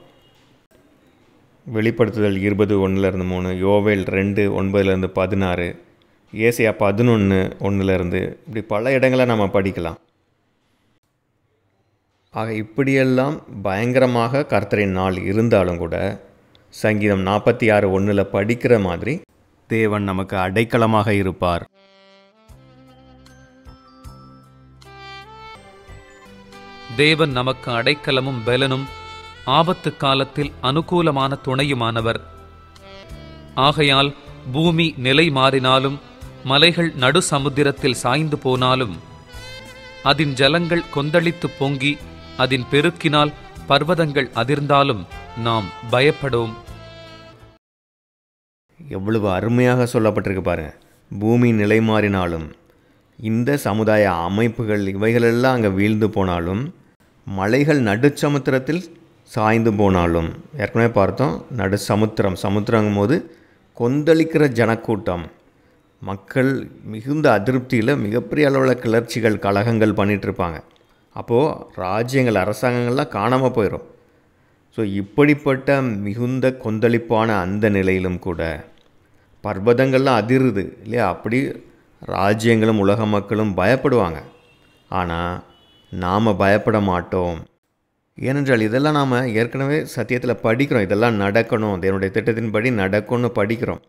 வெளிப்படுத்துதல் இருபது ஒன்றுலேருந்து மூணு யோவேல் ரெண்டு ஒன்பதுலேருந்து பதினாறு ஏசியா பதினொன்று ஒன்றுலேருந்து இப்படி பல இடங்களை நம்ம படிக்கலாம் ஆக இப்படியெல்லாம் பயங்கரமாக கர்த்தரின் நாள் இருந்தாலும் கூட சங்கீதம் நாற்பத்தி ஆறு ஒன்றில் படிக்கிற மாதிரி தேவன் நமக்கு அடைக்கலமாக இருப்பார் தேவன் நமக்கு அடைக்கலமும் பலனும் ஆபத்து காலத்தில் அனுகூலமான துணையுமானவர் ஆகையால் பூமி நிலை மாறினாலும் மலைகள் நடு சமுத்திரத்தில் சாய்ந்து போனாலும் அதன் ஜலங்கள் கொந்தளித்து பொங்கி அதன் பெருக்கினால் பர்வதங்கள் அதிர்ந்தாலும் நாம் பயப்படும் எவ்வளவு அருமையாக சொல்லப்பட்டிருக்கு பாருங்க பூமி நிலை மாறினாலும் இந்த சமுதாய அமைப்புகள் இவைகளெல்லாம் அங்கே வீழ்ந்து போனாலும் மலைகள் நடுச்சமுத்திரத்தில் சாய்ந்து போனாலும் ஏற்கனவே பார்த்தோம் நடு சமுத்திரம் சமுத்திரங்கும் போது கொந்தளிக்கிற ஜனக்கூட்டம் மக்கள் மிகுந்த அதிருப்தியில் மிகப்பெரிய அளவில் கிளர்ச்சிகள் கழகங்கள் பண்ணிகிட்ருப்பாங்க அப்போது ராஜ்யங்கள் அரசாங்கங்கள்லாம் காணாமல் போயிடும் ஸோ இப்படிப்பட்ட மிகுந்த கொந்தளிப்பான அந்த நிலையிலும் கூட பர்வதங்கள்லாம் அதிருது இல்லையா அப்படி ராஜ்யங்களும் உலக மக்களும் பயப்படுவாங்க ஆனால் நாம் பயப்பட மாட்டோம் ஏனென்றால் இதெல்லாம் நாம் ஏற்கனவே சத்தியத்தில் படிக்கிறோம் இதெல்லாம் நடக்கணும் தேவனுடைய திட்டத்தின்படி நடக்கணும்னு படிக்கிறோம்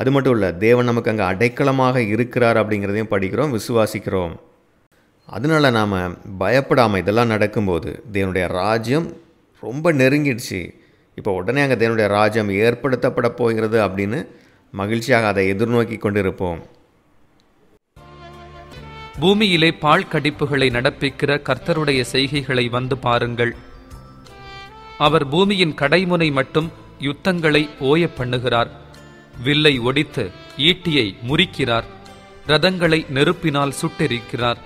அது மட்டும் இல்லை தேவன் நமக்கு அங்கே அடைக்கலமாக இருக்கிறார் அப்படிங்கிறதையும் படிக்கிறோம் விசுவாசிக்கிறோம் அதனால் நாம் பயப்படாமல் இதெல்லாம் நடக்கும்போது தேவனுடைய ராஜ்யம் ரொம்ப நெருங்கிடுச்சு இப்போ உடனே அங்கே தேவனுடைய ராஜ்யம் ஏற்படுத்தப்பட போகிறது அப்படின்னு மகிழ்ச்சியாக அதை எதிர்நோக்கி கொண்டிருப்போம் பூமியிலே பால் கடிப்புகளை நடப்பிக்கிற கர்த்தருடைய செய்கைகளை வந்து பாருங்கள் அவர் பூமியின் கடைமுனை மட்டும் யுத்தங்களை ஓய பண்ணுகிறார் வில்லை ஒடித்து ஈட்டியை முறிக்கிறார் ரதங்களை நெருப்பினால் சுட்டெரிக்கிறார்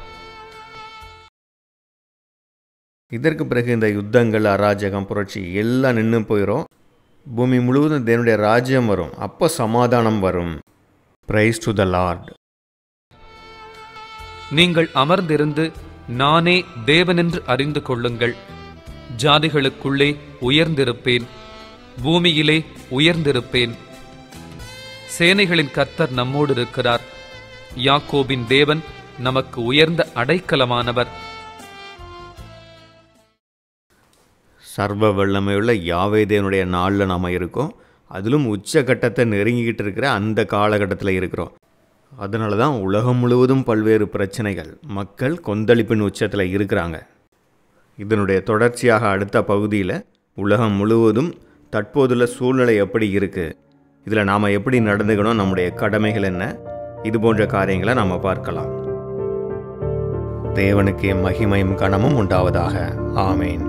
இதற்கு பிறகு இந்த யுத்தங்கள் அராஜகம் புரட்சி எல்லாம் நின்று போயிடும் பூமி முழுவதும் தேவனுடைய ராஜ்யம் வரும் அப்போ சமாதானம் வரும் பிரைஸ் டு த லார்ட் நீங்கள் அமர்ந்திருந்து நானே தேவனென்று அறிந்து கொள்ளுங்கள் ஜாதிகளுக்குள்ளே உயர்ந்திருப்பேன் பூமியிலே உயர்ந்திருப்பேன் சேனைகளின் கர்த்தர் நம்மோடு இருக்கிறார் யாக்கோபின் தேவன் நமக்கு உயர்ந்த அடைக்கலமானவர் சர்வ வல்லமையுள்ள யாவேதேனுடைய நாளில் நாம் இருக்கோம் அதிலும் உச்சகட்டத்தை நெருங்கிக்கிட்டு இருக்கிற அந்த காலகட்டத்தில் இருக்கிறோம் அதனால தான் உலகம் முழுவதும் பல்வேறு பிரச்சனைகள் மக்கள் கொந்தளிப்பின் உச்சத்தில் இருக்கிறாங்க இதனுடைய தொடர்ச்சியாக அடுத்த பகுதியில் உலகம் முழுவதும் தற்போதுள்ள சூழ்நிலை எப்படி இருக்குது இதில் நாம் எப்படி நடந்துக்கணும் நம்முடைய கடமைகள் என்ன இது போன்ற காரியங்களை நாம் பார்க்கலாம் தேவனுக்கு மகிமையும் கணமும் உண்டாவதாக ஆமேன்